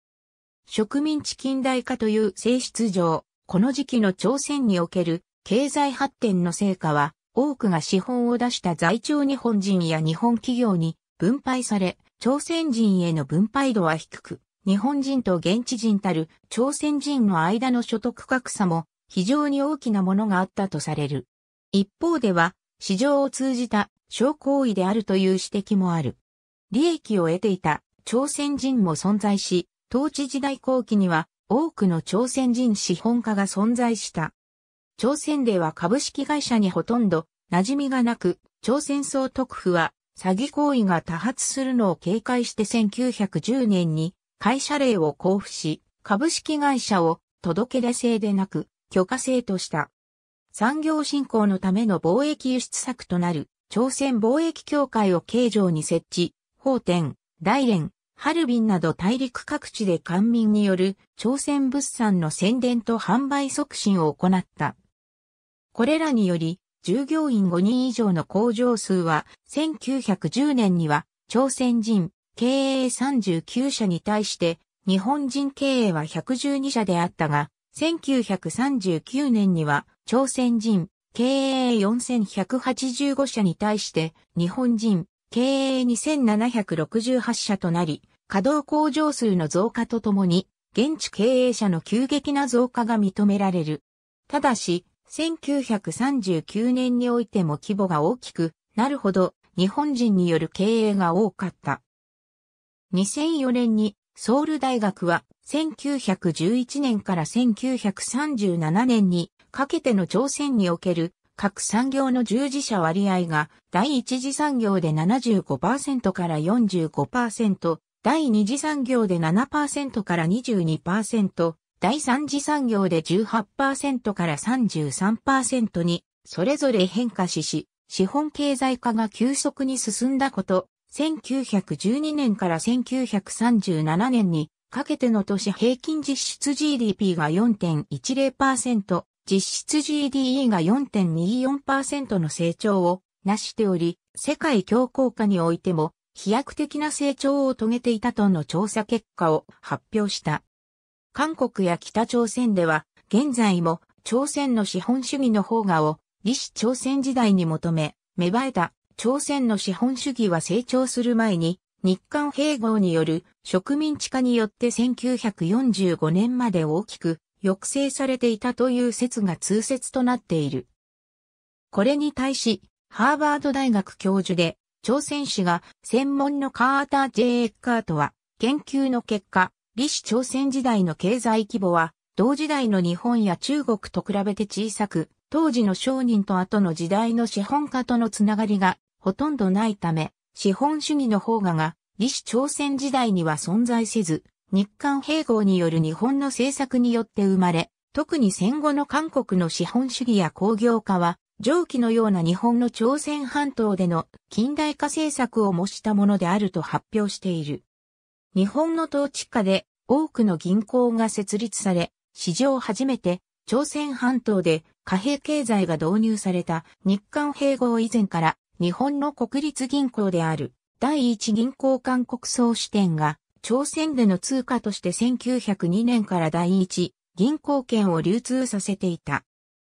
植民地近代化という性質上、この時期の朝鮮における経済発展の成果は、多くが資本を出した在朝日本人や日本企業に分配され、朝鮮人への分配度は低く、日本人と現地人たる朝鮮人の間の所得格差も非常に大きなものがあったとされる。一方では、市場を通じた商行為であるという指摘もある。利益を得ていた朝鮮人も存在し、統治時代後期には多くの朝鮮人資本家が存在した。朝鮮では株式会社にほとんど馴染みがなく、朝鮮総督府は詐欺行為が多発するのを警戒して1910年に会社令を交付し、株式会社を届け出制でなく許可制とした。産業振興のための貿易輸出策となる朝鮮貿易協会を形状に設置、法典、大連、ハルビンなど大陸各地で官民による朝鮮物産の宣伝と販売促進を行った。これらにより、従業員5人以上の工場数は、1910年には、朝鮮人、経営39社に対して、日本人経営は112社であったが、1939年には、朝鮮人、経営4185社に対して、日本人、経営2768社となり、稼働工場数の増加とともに、現地経営者の急激な増加が認められる。ただし、1939年においても規模が大きくなるほど日本人による経営が多かった。2004年にソウル大学は1911年から1937年にかけての朝鮮における各産業の従事者割合が第一次産業で75%から45%、第二次産業で7%から22%、第三次産業で18%から33%にそれぞれ変化しし、資本経済化が急速に進んだこと、1912年から1937年にかけての都市平均実質 GDP が4.10%、実質 GDE が4.24%の成長を成しており、世界恐慌化においても飛躍的な成長を遂げていたとの調査結果を発表した。韓国や北朝鮮では、現在も朝鮮の資本主義の方がを、李氏朝鮮時代に求め、芽生えた朝鮮の資本主義は成長する前に、日韓併合による植民地化によって1945年まで大きく抑制されていたという説が通説となっている。これに対し、ハーバード大学教授で、朝鮮史が専門のカーター・ジェイ・エッカートは、研究の結果、李氏朝鮮時代の経済規模は、同時代の日本や中国と比べて小さく、当時の商人と後の時代の資本家とのつながりがほとんどないため、資本主義の方がが、李氏朝鮮時代には存在せず、日韓併合による日本の政策によって生まれ、特に戦後の韓国の資本主義や工業化は、上記のような日本の朝鮮半島での近代化政策を模したものであると発表している。日本の統治下で多くの銀行が設立され、史上初めて朝鮮半島で貨幣経済が導入された日韓併合以前から日本の国立銀行である第一銀行韓国総支店が朝鮮での通貨として1902年から第一銀行券を流通させていた。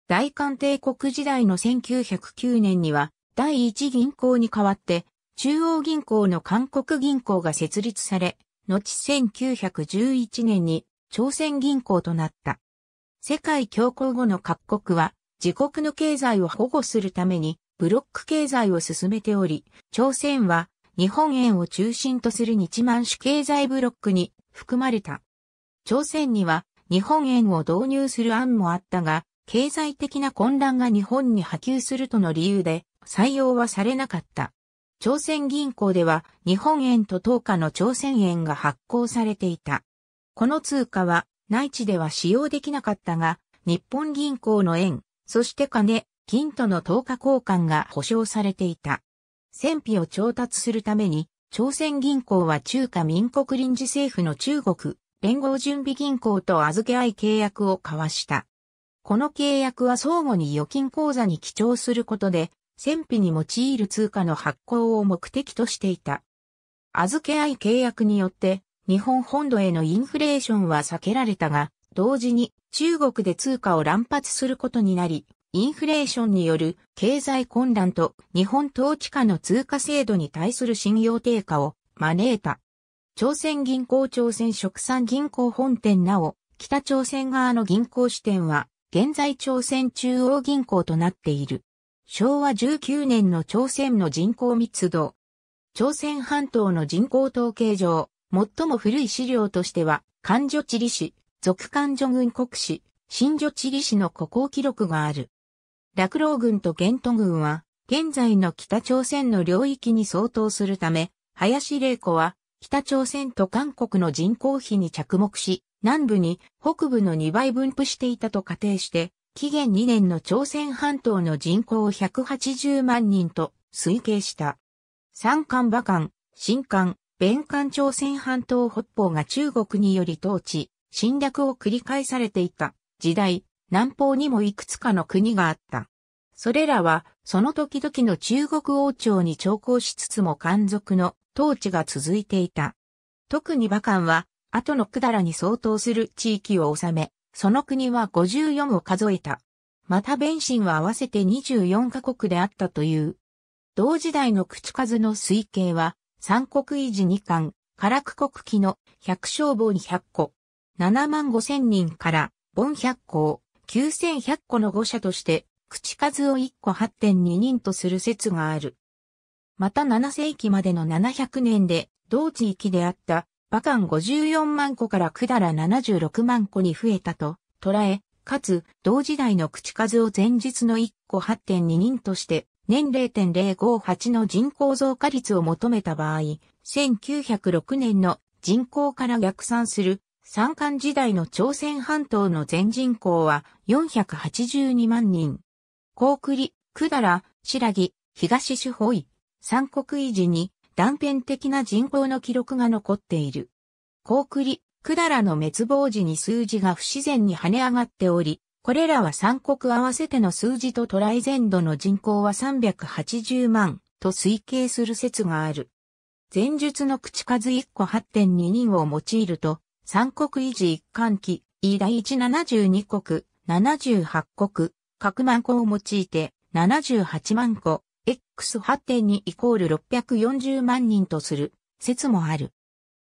大韓帝国時代の1909年には第一銀行に代わって中央銀行の韓国銀行が設立され、後1911年に朝鮮銀行となった。世界恐慌後の各国は自国の経済を保護するためにブロック経済を進めており、朝鮮は日本円を中心とする日満主経済ブロックに含まれた。朝鮮には日本円を導入する案もあったが、経済的な混乱が日本に波及するとの理由で採用はされなかった。朝鮮銀行では日本円と当日の朝鮮円が発行されていた。この通貨は内地では使用できなかったが、日本銀行の円、そして金、金との等価交換が保証されていた。戦費を調達するために、朝鮮銀行は中華民国臨時政府の中国、連合準備銀行と預け合い契約を交わした。この契約は相互に預金口座に記帳することで、戦費に用いる通貨の発行を目的としていた。預け合い契約によって、日本本土へのインフレーションは避けられたが、同時に中国で通貨を乱発することになり、インフレーションによる経済混乱と日本統治下の通貨制度に対する信用低下を招いた。朝鮮銀行朝鮮食産銀行本店なお、北朝鮮側の銀行支店は現在朝鮮中央銀行となっている。昭和19年の朝鮮の人口密度。朝鮮半島の人口統計上、最も古い資料としては、関女地理士、俗関女軍国史、新女地理士の古行記録がある。落老軍と玄都軍は、現在の北朝鮮の領域に相当するため、林玲子は、北朝鮮と韓国の人口比に着目し、南部に北部の2倍分布していたと仮定して、紀元2年の朝鮮半島の人口を180万人と推計した。三冠馬冠、新冠、弁冠朝鮮半島北方が中国により統治、侵略を繰り返されていた時代、南方にもいくつかの国があった。それらは、その時々の中国王朝に徴抗しつつも漢族の統治が続いていた。特に馬冠は、後の百済に相当する地域を治め、その国は54を数えた。また弁心は合わせて24カ国であったという。同時代の口数の推計は、三国維持二巻、唐区国旗の百姓本100個、7万5千人から本100個を9 1個の五者として、口数を1個8.2人とする説がある。また七世紀までの七百年で、同地域であった馬間54万個から百済76万個に増えたと捉え、かつ、同時代の口数を前日の1個8.2人として、年0.058の人口増加率を求めた場合、1906年の人口から逆算する、三冠時代の朝鮮半島の全人口は482万人。高栗、百済、白木、東四方位、三国維持に、断片的な人口の記録が残っている。高栗、百済の滅亡時に数字が不自然に跳ね上がっており、これらは三国合わせての数字とトライ全土の人口は380万と推計する説がある。前述の口数1個8.2人を用いると、三国維持一貫期、以第一72国、78国、各万個を用いて78万個、x8.2 イコール640万人とする説もある。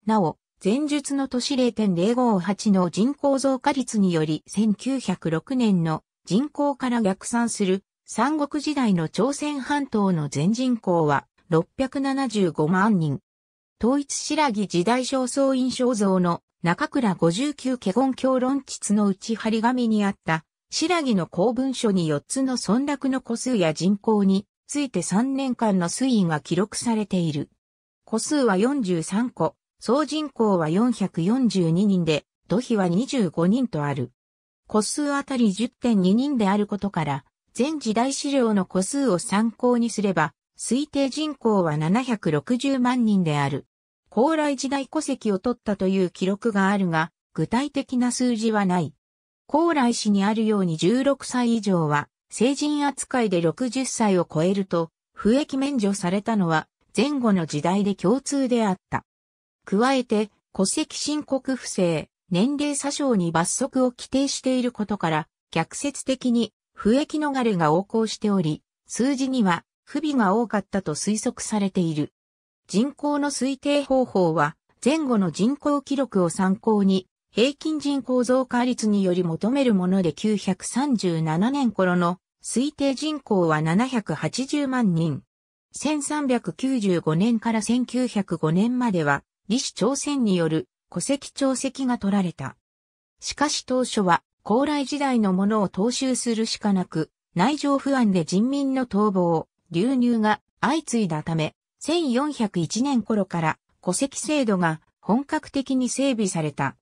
なお、前述の都市0.058の人口増加率により1906年の人口から逆算する三国時代の朝鮮半島の全人口は675万人。統一白木時代焦燥印象像の中倉59華厳教論筆のうち張り紙にあった白木の公文書に4つの村落の個数や人口について3年間の推移が記録されている。個数は43個、総人口は442人で、土比は25人とある。個数あたり10.2人であることから、全時代資料の個数を参考にすれば、推定人口は760万人である。高麗時代戸籍を取ったという記録があるが、具体的な数字はない。高麗市にあるように16歳以上は、成人扱いで60歳を超えると、不役免除されたのは前後の時代で共通であった。加えて、戸籍申告不正、年齢詐称に罰則を規定していることから、逆説的に不役逃れが横行しており、数字には不備が多かったと推測されている。人口の推定方法は、前後の人口記録を参考に平均人口増加率により求めるもので937年頃の推定人口は780万人。1395年から1905年までは、李氏朝鮮による戸籍朝籍が取られた。しかし当初は、高麗時代のものを踏襲するしかなく、内情不安で人民の逃亡、流入が相次いだため、1401年頃から戸籍制度が本格的に整備された。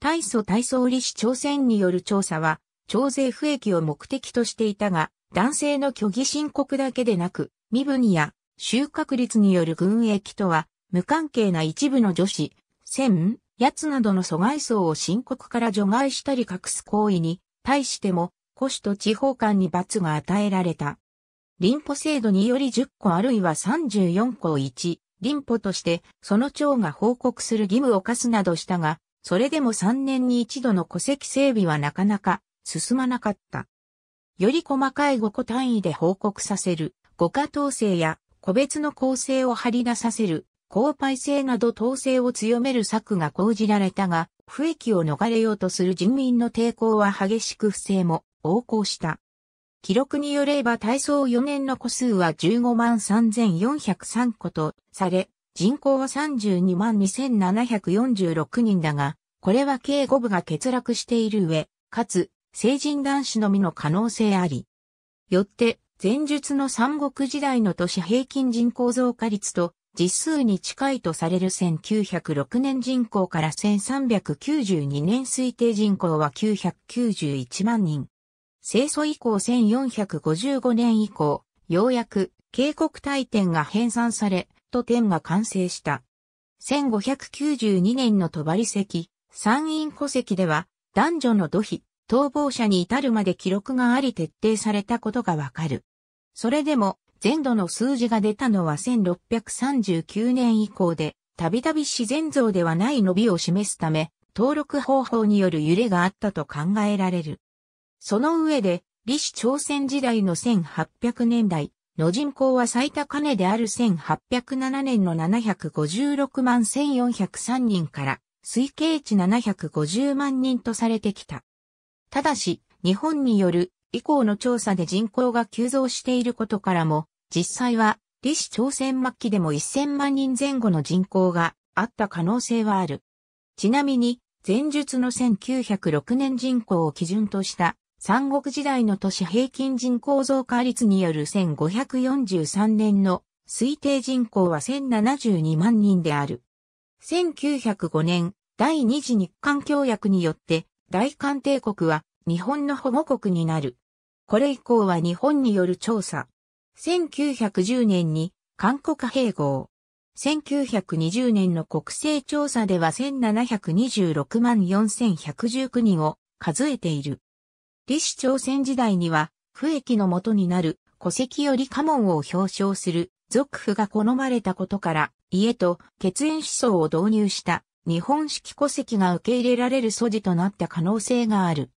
大祖大総理市朝鮮による調査は、徴税不益を目的としていたが、男性の虚偽申告だけでなく、身分や収穫率による軍役とは、無関係な一部の女子、千、奴などの疎外層を申告から除外したり隠す行為に、対しても、古市と地方間に罰が与えられた。林保制度により10個あるいは34個を1、林保として、その長が報告する義務を課すなどしたが、それでも3年に一度の戸籍整備はなかなか進まなかった。より細かい5個単位で報告させる、5科統制や個別の構成を張り出させる、公配制など統制を強める策が講じられたが、不益を逃れようとする人民の抵抗は激しく不正も横行した。記録によれば体操4年の個数は15万3403個とされ、人口は32万2746人だが、これは計5部が欠落している上、かつ、成人男子のみの可能性あり。よって、前述の三国時代の都市平均人口増加率と実数に近いとされる1906年人口から1392年推定人口は991万人。清楚以降1455年以降、ようやく警告大典が編纂され、ト1が完成した。1592年の帳石、山院戸籍では、男女の土肥、逃亡者に至るまで記録があり徹底されたことがわかる。それでも、全土の数字が出たのは1639年以降で、たびたび自然像ではない伸びを示すため、登録方法による揺れがあったと考えられる。その上で、李氏朝鮮時代の1800年代、の人口は最高値である1807年の756万1403人から、推計値750万人とされてきた。ただし、日本による以降の調査で人口が急増していることからも、実際は、李氏朝鮮末期でも1000万人前後の人口があった可能性はある。ちなみに、前述の1906年人口を基準とした三国時代の都市平均人口増加率による1543年の推定人口は1072万人である。1905年、第二次日韓協約によって大韓帝国は日本の保護国になる。これ以降は日本による調査。1910年に韓国併合。1920年の国勢調査では1726万4119人を数えている。李氏朝鮮時代には、不益の元になる戸籍より家紋を表彰する族譜が好まれたことから、家と血縁思想を導入した日本式戸籍が受け入れられる素地となった可能性がある。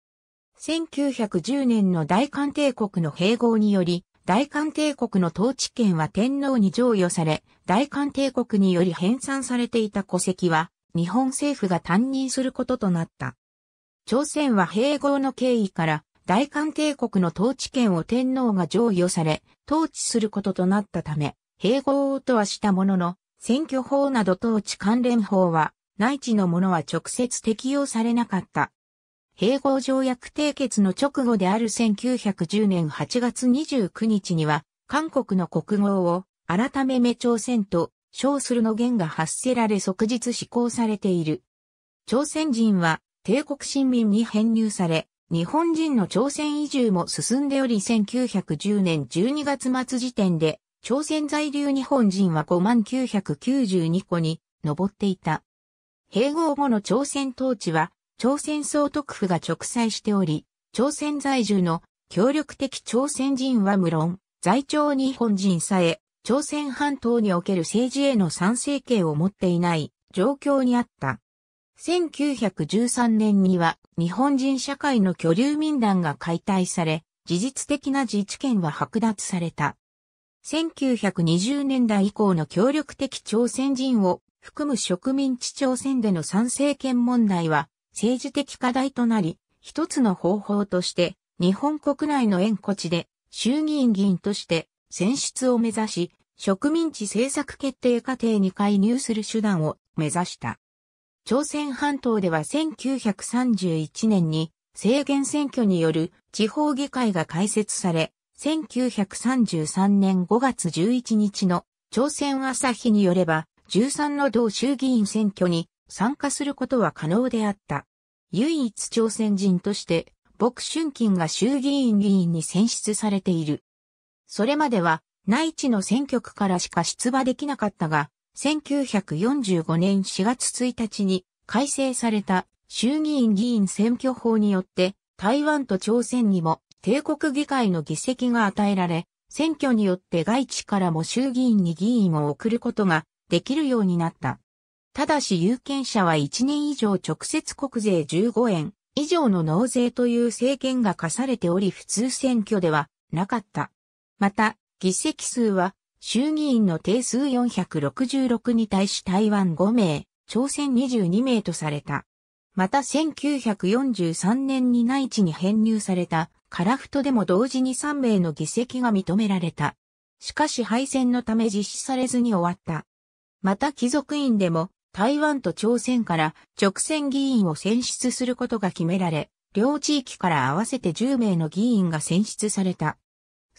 1910年の大韓帝国の併合により、大韓帝国の統治権は天皇に譲与され、大韓帝国により編纂されていた戸籍は、日本政府が担任することとなった。朝鮮は併合の経緯から大韓帝国の統治権を天皇が位与され、統治することとなったため、併合をとはしたものの、選挙法など統治関連法は、内地のものは直接適用されなかった。併合条約締結の直後である1910年8月29日には、韓国の国号を改めめ朝鮮と称するの言が発せられ即日施行されている。朝鮮人は帝国新民に編入され、日本人の朝鮮移住も進んでおり1910年12月末時点で、朝鮮在留日本人は5992万個に上っていた。併合後の朝鮮統治は、朝鮮総督府が直裁しており、朝鮮在住の協力的朝鮮人は無論、在朝日本人さえ、朝鮮半島における政治への参政権を持っていない状況にあった。1913年には日本人社会の居留民団が解体され、事実的な自治権は剥奪された。1920年代以降の協力的朝鮮人を含む植民地朝鮮での参政権問題は政治的課題となり、一つの方法として日本国内の縁故地で衆議院議員として選出を目指し、植民地政策決定過程に介入する手段を目指した。朝鮮半島では1931年に制限選挙による地方議会が開設され、1933年5月11日の朝鮮朝日によれば13の同衆議院選挙に参加することは可能であった。唯一朝鮮人として牧春金が衆議院議員に選出されている。それまでは内地の選挙区からしか出馬できなかったが、1945年4月1日に改正された衆議院議員選挙法によって台湾と朝鮮にも帝国議会の議席が与えられ、選挙によって外地からも衆議院に議員を送ることができるようになった。ただし有権者は1年以上直接国税15円以上の納税という政権が課されており普通選挙ではなかった。また、議席数は衆議院の定数466に対し台湾5名、朝鮮22名とされた。また1943年に内地に編入された、カラフトでも同時に3名の議席が認められた。しかし敗戦のため実施されずに終わった。また貴族院でも台湾と朝鮮から直線議員を選出することが決められ、両地域から合わせて10名の議員が選出された。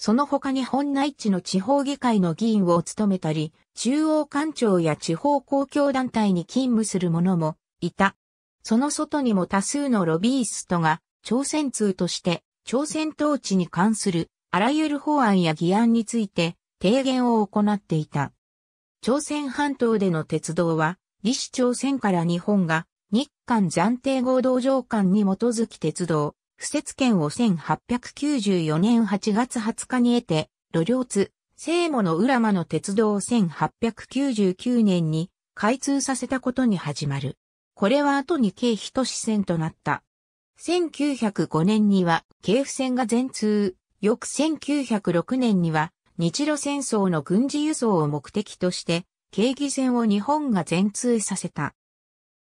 その他に本内地の地方議会の議員を務めたり、中央官庁や地方公共団体に勤務する者もいた。その外にも多数のロビーストが、朝鮮通として、朝鮮統治に関するあらゆる法案や議案について提言を行っていた。朝鮮半島での鉄道は、李氏朝鮮から日本が日韓暫定合同条間に基づき鉄道、不設権を1894年8月20日に得て、路両津、聖母の浦間の鉄道を1899年に開通させたことに始まる。これは後に京都市線となった。1905年には京府線が全通、翌1906年には日露戦争の軍事輸送を目的として、京義線を日本が全通させた。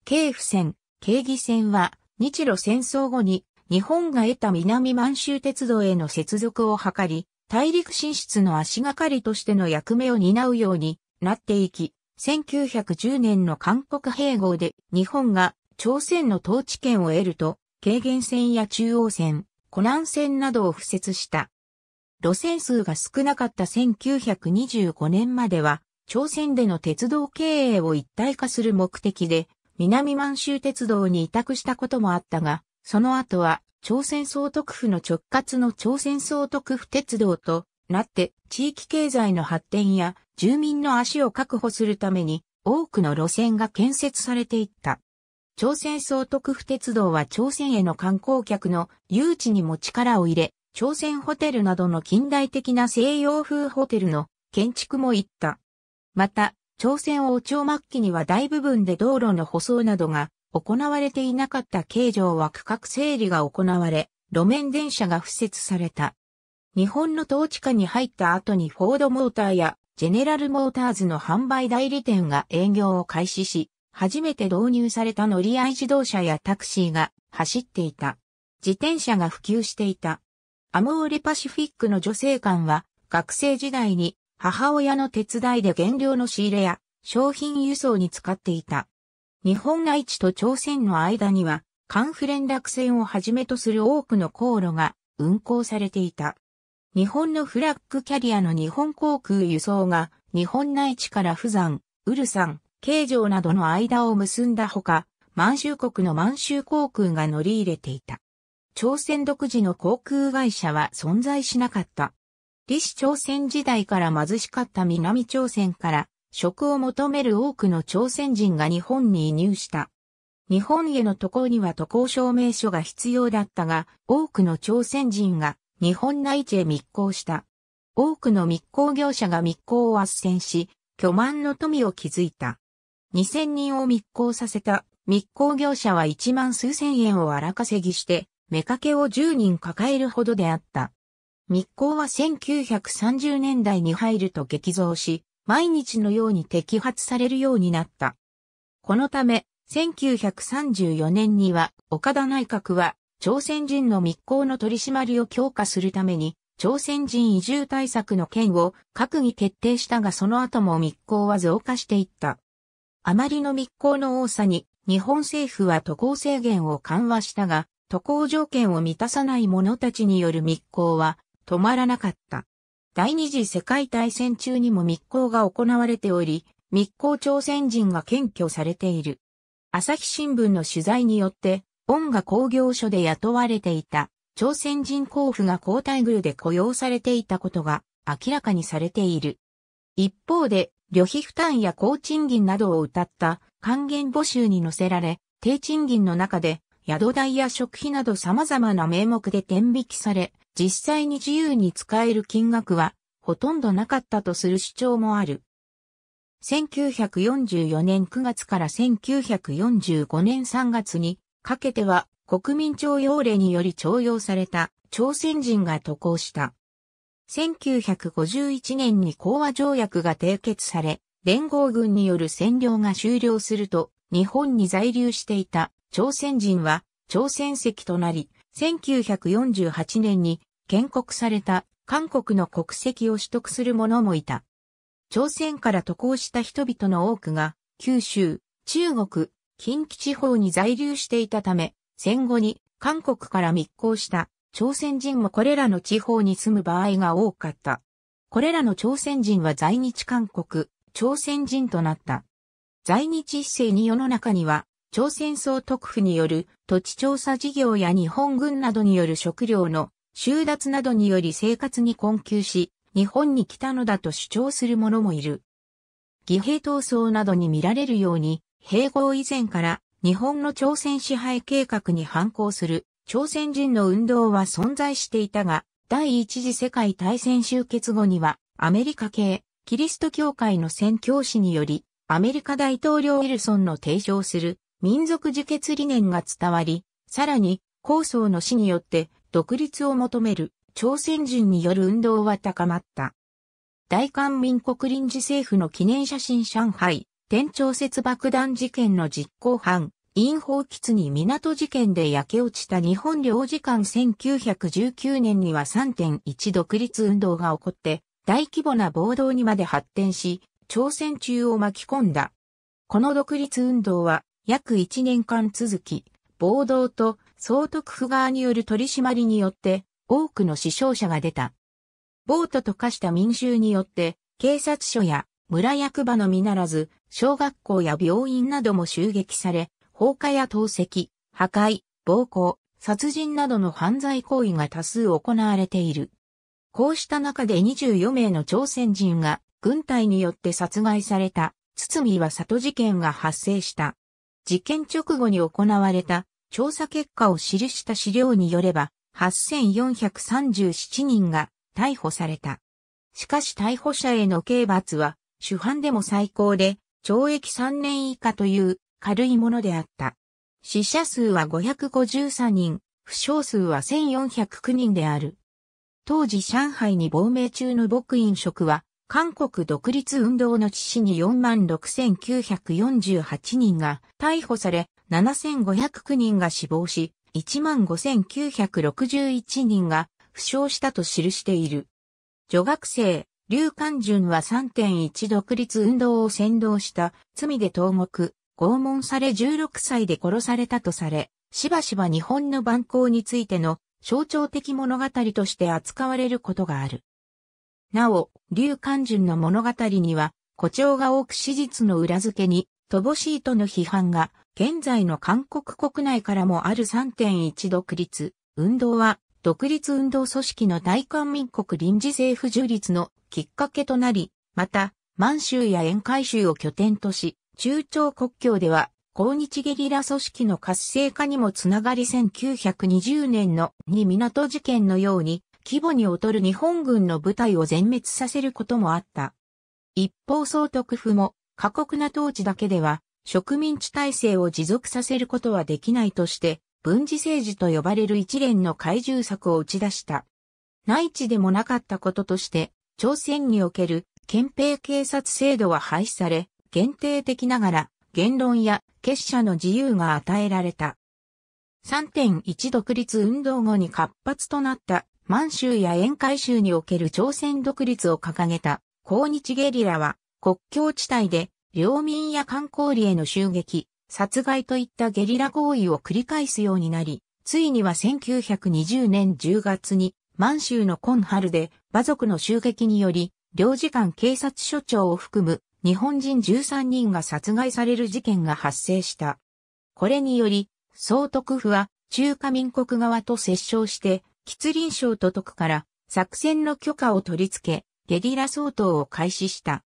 京府線、京義線は日露戦争後に日本が得た南満州鉄道への接続を図り、大陸進出の足がかりとしての役目を担うようになっていき、1910年の韓国併合で日本が朝鮮の統治権を得ると、軽減線や中央線、湖南線などを付設した。路線数が少なかった1925年までは、朝鮮での鉄道経営を一体化する目的で、南満州鉄道に委託したこともあったが、その後は、朝鮮総督府の直轄の朝鮮総督府鉄道となって地域経済の発展や住民の足を確保するために多くの路線が建設されていった。朝鮮総督府鉄道は朝鮮への観光客の誘致にも力を入れ、朝鮮ホテルなどの近代的な西洋風ホテルの建築も行った。また、朝鮮王朝末期には大部分で道路の舗装などが行われていなかった形状は区画整理が行われ、路面電車が付設された。日本の統治下に入った後にフォードモーターやジェネラルモーターズの販売代理店が営業を開始し、初めて導入された乗り合い自動車やタクシーが走っていた。自転車が普及していた。アモーレパシフィックの女性館は学生時代に母親の手伝いで原料の仕入れや商品輸送に使っていた。日本内地と朝鮮の間には、関府連絡船をはじめとする多くの航路が運航されていた。日本のフラッグキャリアの日本航空輸送が、日本内地から釜山、ウルサン、京城などの間を結んだほか、満州国の満州航空が乗り入れていた。朝鮮独自の航空会社は存在しなかった。李氏朝鮮時代から貧しかった南朝鮮から職を求める多くの朝鮮人が日本に移入した。日本への渡航には渡航証明書が必要だったが、多くの朝鮮人が日本内地へ密航した。多くの密航業者が密航を圧旋し、巨万の富を築いた。2000人を密航させた密航業者は1万数千円を荒稼ぎして、目掛けを10人抱えるほどであった。密航は1930年代に入ると激増し、毎日のように摘発されるようになった。このため、1934年には岡田内閣は朝鮮人の密航の取り締まりを強化するために朝鮮人移住対策の件を閣議決定したがその後も密航は増加していった。あまりの密航の多さに日本政府は渡航制限を緩和したが渡航条件を満たさない者たちによる密航は止まらなかった。第二次世界大戦中にも密航が行われており、密航朝鮮人が検挙されている。朝日新聞の取材によって、音が工業所で雇われていた朝鮮人交付が交代ルで雇用されていたことが明らかにされている。一方で、旅費負担や高賃金などを謳った還元募集に載せられ、低賃金の中で宿代や食費など様々な名目で転引きされ、実際に自由に使える金額はほとんどなかったとする主張もある。1944年9月から1945年3月にかけては国民徴用令により徴用された朝鮮人が渡航した。1951年に講和条約が締結され、連合軍による占領が終了すると、日本に在留していた朝鮮人は朝鮮籍となり、1948年に建国された韓国の国籍を取得する者もいた。朝鮮から渡航した人々の多くが、九州、中国、近畿地方に在留していたため、戦後に韓国から密航した朝鮮人もこれらの地方に住む場合が多かった。これらの朝鮮人は在日韓国、朝鮮人となった。在日一世に世の中には、朝鮮総督府による土地調査事業や日本軍などによる食料の収奪などにより生活に困窮し、日本に来たのだと主張する者もいる。義兵闘争などに見られるように、併合以前から日本の朝鮮支配計画に反抗する朝鮮人の運動は存在していたが、第一次世界大戦終結後にはアメリカ系キリスト教会の宣教師によりアメリカ大統領ウィルソンの提唱する民族自決理念が伝わり、さらに構想の死によって独立を求める朝鮮人による運動は高まった。大韓民国臨時政府の記念写真上海、天朝節爆弾事件の実行犯、陰ンホに港事件で焼け落ちた日本領事館1919年には3.1独立運動が起こって、大規模な暴動にまで発展し、朝鮮中を巻き込んだ。この独立運動は約1年間続き、暴動と総督府側による取り締まりによって多くの死傷者が出た。暴徒と化した民衆によって警察署や村役場のみならず小学校や病院なども襲撃され放火や投石、破壊、暴行、殺人などの犯罪行為が多数行われている。こうした中で24名の朝鮮人が軍隊によって殺害された、堤は里事件が発生した。事件直後に行われた調査結果を記した資料によれば、8437人が逮捕された。しかし逮捕者への刑罰は、主犯でも最高で、懲役3年以下という軽いものであった。死者数は553人、負傷数は1409人である。当時上海に亡命中の牧員職は、韓国独立運動の致死に46,948人が逮捕され、7509人が死亡し、15,961人が負傷したと記している。女学生、劉漢淳は3.1独立運動を先導した罪で投獄、拷問され16歳で殺されたとされ、しばしば日本の蛮行についての象徴的物語として扱われることがある。なお、劉漢淳の物語には、誇張が多く史実の裏付けに、乏しいとの批判が現在の韓国国内からもある3.1独立運動は、独立運動組織の大韓民国臨時政府樹立のきっかけとなり、また、満州や沿海州を拠点とし、中朝国境では、抗日ゲリラ組織の活性化にもつながり1920年のに港事件のように、規模に劣る日本軍の部隊を全滅させることもあった。一方総督府も過酷な統治だけでは植民地体制を持続させることはできないとして、軍事政治と呼ばれる一連の怪獣策を打ち出した。内地でもなかったこととして、朝鮮における憲兵警察制度は廃止され、限定的ながら言論や結社の自由が与えられた。3.1独立運動後に活発となった満州や沿海州における朝鮮独立を掲げた抗日ゲリラは国境地帯で領民や観光里への襲撃、殺害といったゲリラ行為を繰り返すようになり、ついには1920年10月に満州の今春で馬族の襲撃により、領事館警察署長を含む日本人13人が殺害される事件が発生した。これにより、総督府は中華民国側と折衝して、吉林省と督から作戦の許可を取り付け、ゲリラ相当を開始した。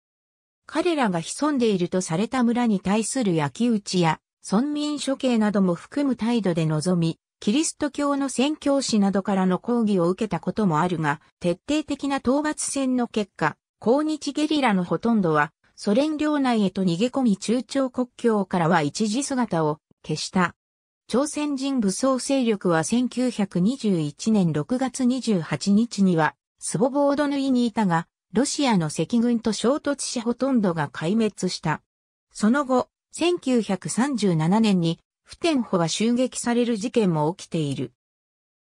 彼らが潜んでいるとされた村に対する焼き討ちや、村民処刑なども含む態度で臨み、キリスト教の宣教師などからの抗議を受けたこともあるが、徹底的な討伐戦の結果、抗日ゲリラのほとんどは、ソ連領内へと逃げ込み中朝国境からは一時姿を消した。朝鮮人武装勢力は1921年6月28日には、スボボードヌイにいたが、ロシアの赤軍と衝突しほとんどが壊滅した。その後、1937年に普天保が襲撃される事件も起きている。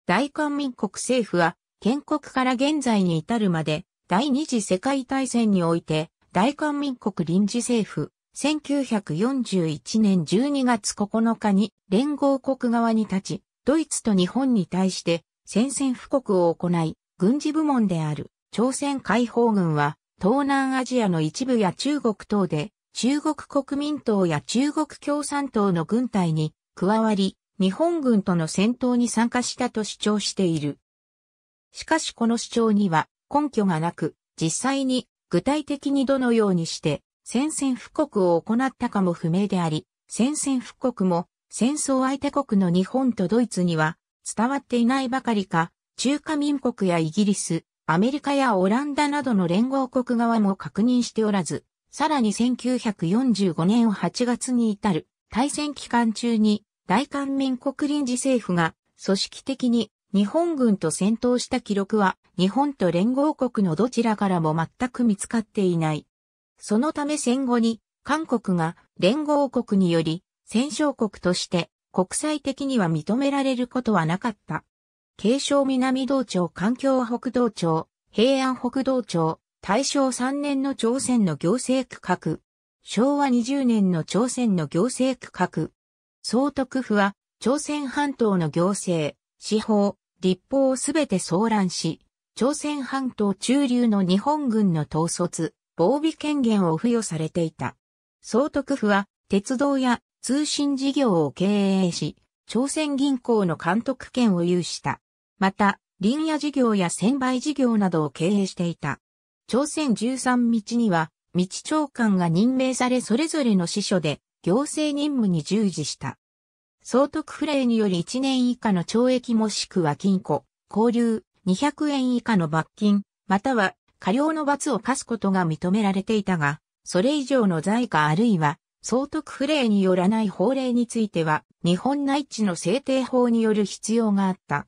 大韓民国政府は、建国から現在に至るまで、第二次世界大戦において、大韓民国臨時政府、1941年12月9日に連合国側に立ち、ドイツと日本に対して宣戦布告を行い、軍事部門である朝鮮解放軍は、東南アジアの一部や中国等で、中国国民党や中国共産党の軍隊に加わり、日本軍との戦闘に参加したと主張している。しかしこの主張には根拠がなく、実際に具体的にどのようにして宣戦布告を行ったかも不明であり、宣戦布告も戦争相手国の日本とドイツには伝わっていないばかりか、中華民国やイギリス、アメリカやオランダなどの連合国側も確認しておらず、さらに1945年8月に至る大戦期間中に大韓民国臨時政府が組織的に日本軍と戦闘した記録は日本と連合国のどちらからも全く見つかっていない。そのため戦後に韓国が連合国により戦勝国として国際的には認められることはなかった。慶尚南道庁環境北道庁、平安北道庁、大正3年の朝鮮の行政区画、昭和20年の朝鮮の行政区画、総督府は朝鮮半島の行政、司法、立法をすべて騒乱し、朝鮮半島中流の日本軍の統率、防備権限を付与されていた。総督府は鉄道や通信事業を経営し、朝鮮銀行の監督権を有した。また、林野事業や専売事業などを経営していた。朝鮮13日には、道長官が任命されそれぞれの司書で行政任務に従事した。総督不令により1年以下の懲役もしくは禁錮、交流、200円以下の罰金、または過料の罰を課すことが認められていたが、それ以上の罪かあるいは、総督不令によらない法令については、日本内地の制定法による必要があった。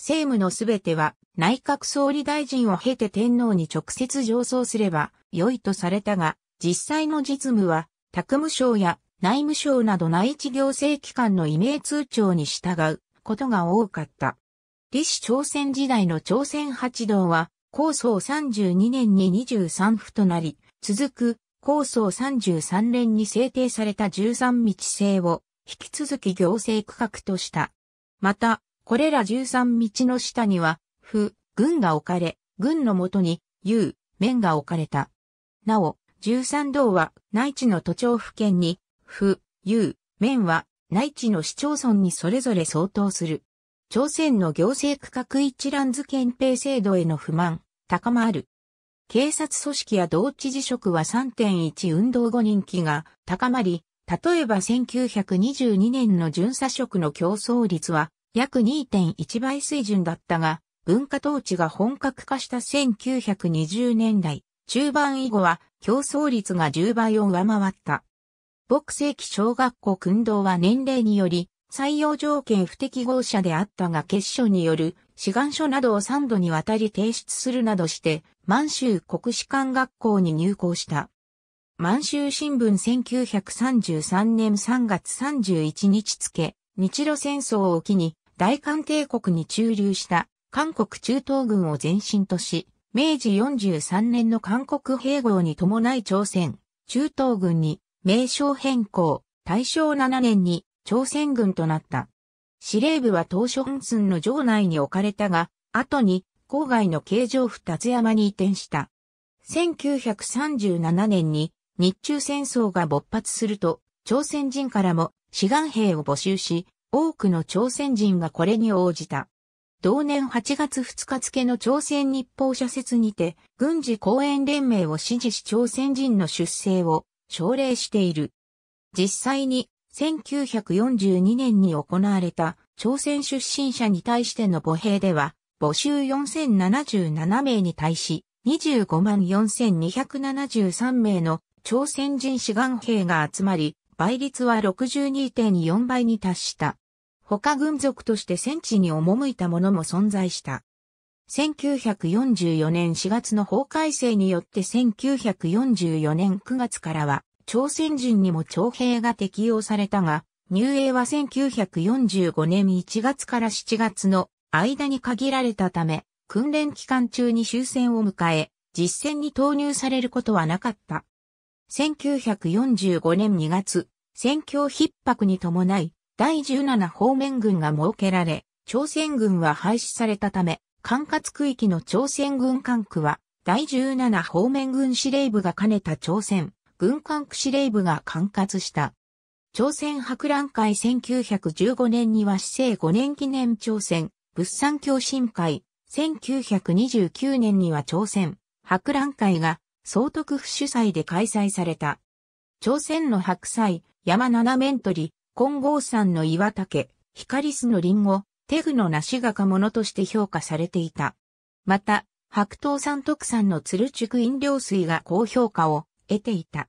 政務のすべては内閣総理大臣を経て天皇に直接上奏すれば良いとされたが、実際の実務は、宅務省や内務省など内地行政機関の異名通帳に従うことが多かった。李氏朝鮮時代の朝鮮八道は、構想32年に23府となり、続く構想33年に制定された13道制を引き続き行政区画とした。また、これら13道の下には、府、軍が置かれ、軍のもとに、有、面が置かれた。なお、13道は内地の都庁府県に、府、有、面は内地の市町村にそれぞれ相当する。朝鮮の行政区画一覧図憲兵制度への不満、高まる。警察組織や同知事職は3.1運動後人気が高まり、例えば1922年の巡査職の競争率は約2.1倍水準だったが、文化統治が本格化した1920年代、中盤以後は競争率が10倍を上回った。牧世紀小学校訓導は年齢により、採用条件不適合者であったが決勝による志願書などを3度にわたり提出するなどして、満州国士官学校に入校した。満州新聞1933年3月31日付、日露戦争を機に大韓帝国に駐留した韓国中東軍を前身とし、明治43年の韓国併合に伴い朝鮮、中東軍に名称変更、大正7年に朝鮮軍となった。司令部は当初本村の城内に置かれたが、後に郊外の京城府達山に移転した。1937年に日中戦争が勃発すると、朝鮮人からも志願兵を募集し、多くの朝鮮人がこれに応じた。同年8月2日付の朝鮮日報社説にて、軍事公演連盟を支持し朝鮮人の出生を奨励している。実際に、1942年に行われた朝鮮出身者に対しての母兵では、募集4077名に対し、25万4273名の朝鮮人志願兵が集まり、倍率は62.4倍に達した。他軍属として戦地に赴いたものも存在した。1944年4月の法改正によって1944年9月からは朝鮮人にも徴兵が適用されたが、入営は1945年1月から7月の間に限られたため、訓練期間中に終戦を迎え、実戦に投入されることはなかった。1945年2月、戦況逼迫に伴い、第17方面軍が設けられ、朝鮮軍は廃止されたため、管轄区域の朝鮮軍管区は、第17方面軍司令部が兼ねた朝鮮軍管区司令部が管轄した。朝鮮博覧会1915年には市政5年記念朝鮮物産共進会1929年には朝鮮博覧会が総督府主催で開催された。朝鮮の白菜、山七面鳥、金剛山の岩竹、光巣のリンゴ、テグの梨がものとして評価されていた。また、白桃山特産の鶴竹飲料水が高評価を得ていた。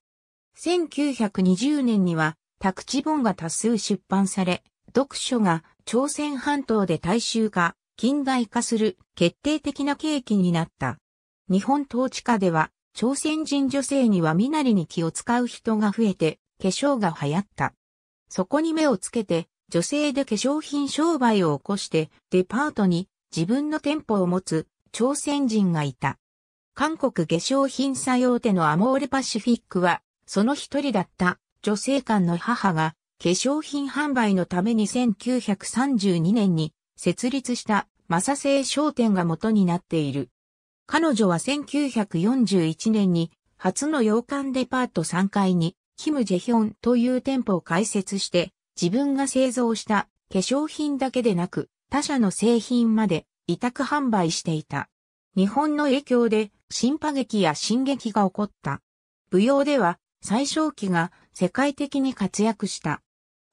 1920年には、宅地本が多数出版され、読書が朝鮮半島で大衆化、近代化する決定的な契機になった。日本統治下では朝鮮人女性には身なりに気を使う人が増えて、化粧が流行った。そこに目をつけて、女性で化粧品商売を起こして、デパートに自分の店舗を持つ朝鮮人がいた。韓国化粧品作用手のアモーレパシフィックは、その一人だった女性間の母が、化粧品販売のために1932年に設立したマサ製商店が元になっている。彼女は1941年に初の洋館デパート3階にキム・ジェヒョンという店舗を開設して自分が製造した化粧品だけでなく他社の製品まで委託販売していた。日本の影響で新波劇や進撃が起こった。舞踊では最小期が世界的に活躍した。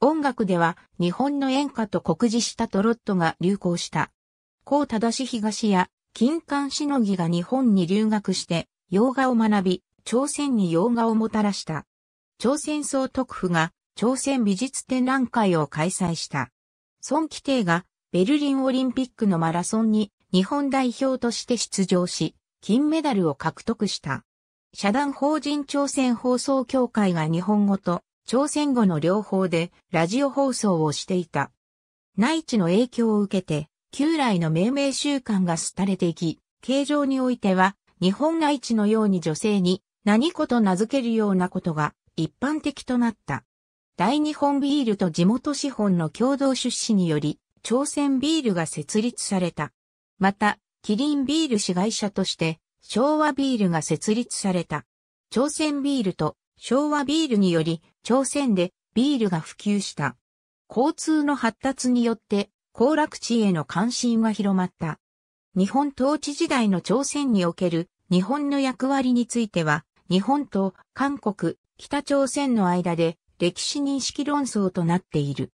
音楽では日本の演歌と酷似したトロットが流行した。高正東や金環しのぎが日本に留学して洋画を学び、朝鮮に洋画をもたらした。朝鮮総督府が朝鮮美術展覧会を開催した。孫規定がベルリンオリンピックのマラソンに日本代表として出場し、金メダルを獲得した。社団法人朝鮮放送協会が日本語と朝鮮語の両方でラジオ放送をしていた。内地の影響を受けて旧来の命名習慣が廃れていき、形状においては、日本内地のように女性に何子と名付けるようなことが一般的となった。大日本ビールと地元資本の共同出資により、朝鮮ビールが設立された。また、キリンビール市会社として、昭和ビールが設立された。朝鮮ビールと昭和ビールにより、朝鮮でビールが普及した。交通の発達によって行楽地への関心は広まった。日本統治時代の朝鮮における日本の役割については、日本と韓国、北朝鮮の間で歴史認識論争となっている。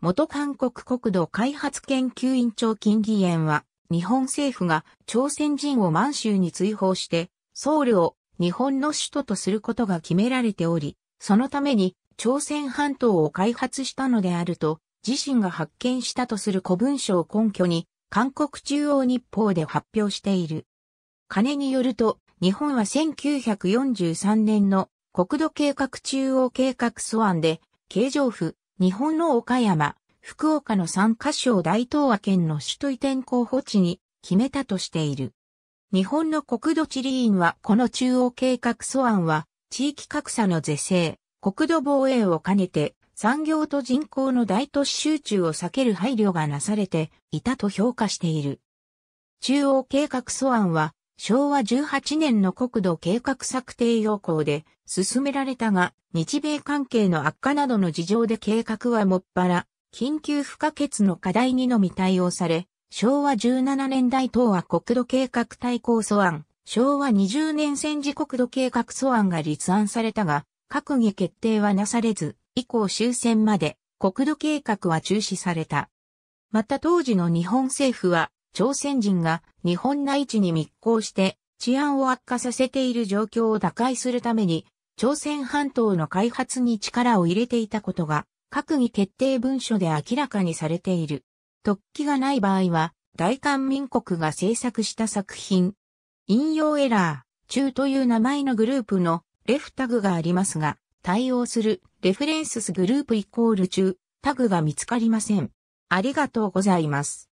元韓国国土開発研究院長金議員は、日本政府が朝鮮人を満州に追放して、僧侶を日本の首都とすることが決められており、そのために朝鮮半島を開発したのであると自身が発見したとする古文書を根拠に、韓国中央日報で発表している。金によると、日本は1943年の国土計画中央計画素案で、京城府、日本の岡山、福岡の3カ所を大東亜県の首都移転候補地に決めたとしている。日本の国土地理院はこの中央計画素案は、地域格差の是正、国土防衛を兼ねて、産業と人口の大都市集中を避ける配慮がなされていたと評価している。中央計画素案は昭和18年の国土計画策定要項で進められたが、日米関係の悪化などの事情で計画はもっぱら、緊急不可欠の課題にのみ対応され、昭和17年代等は国土計画対抗素案、昭和20年戦時国土計画素案が立案されたが、閣議決定はなされず、以降終戦まで国土計画は中止された。また当時の日本政府は朝鮮人が日本内地に密航して治安を悪化させている状況を打開するために朝鮮半島の開発に力を入れていたことが閣議決定文書で明らかにされている。突起がない場合は大韓民国が制作した作品。引用エラー、中という名前のグループのレフタグがありますが、対応するレフレンススグループイコール中、タグが見つかりません。ありがとうございます。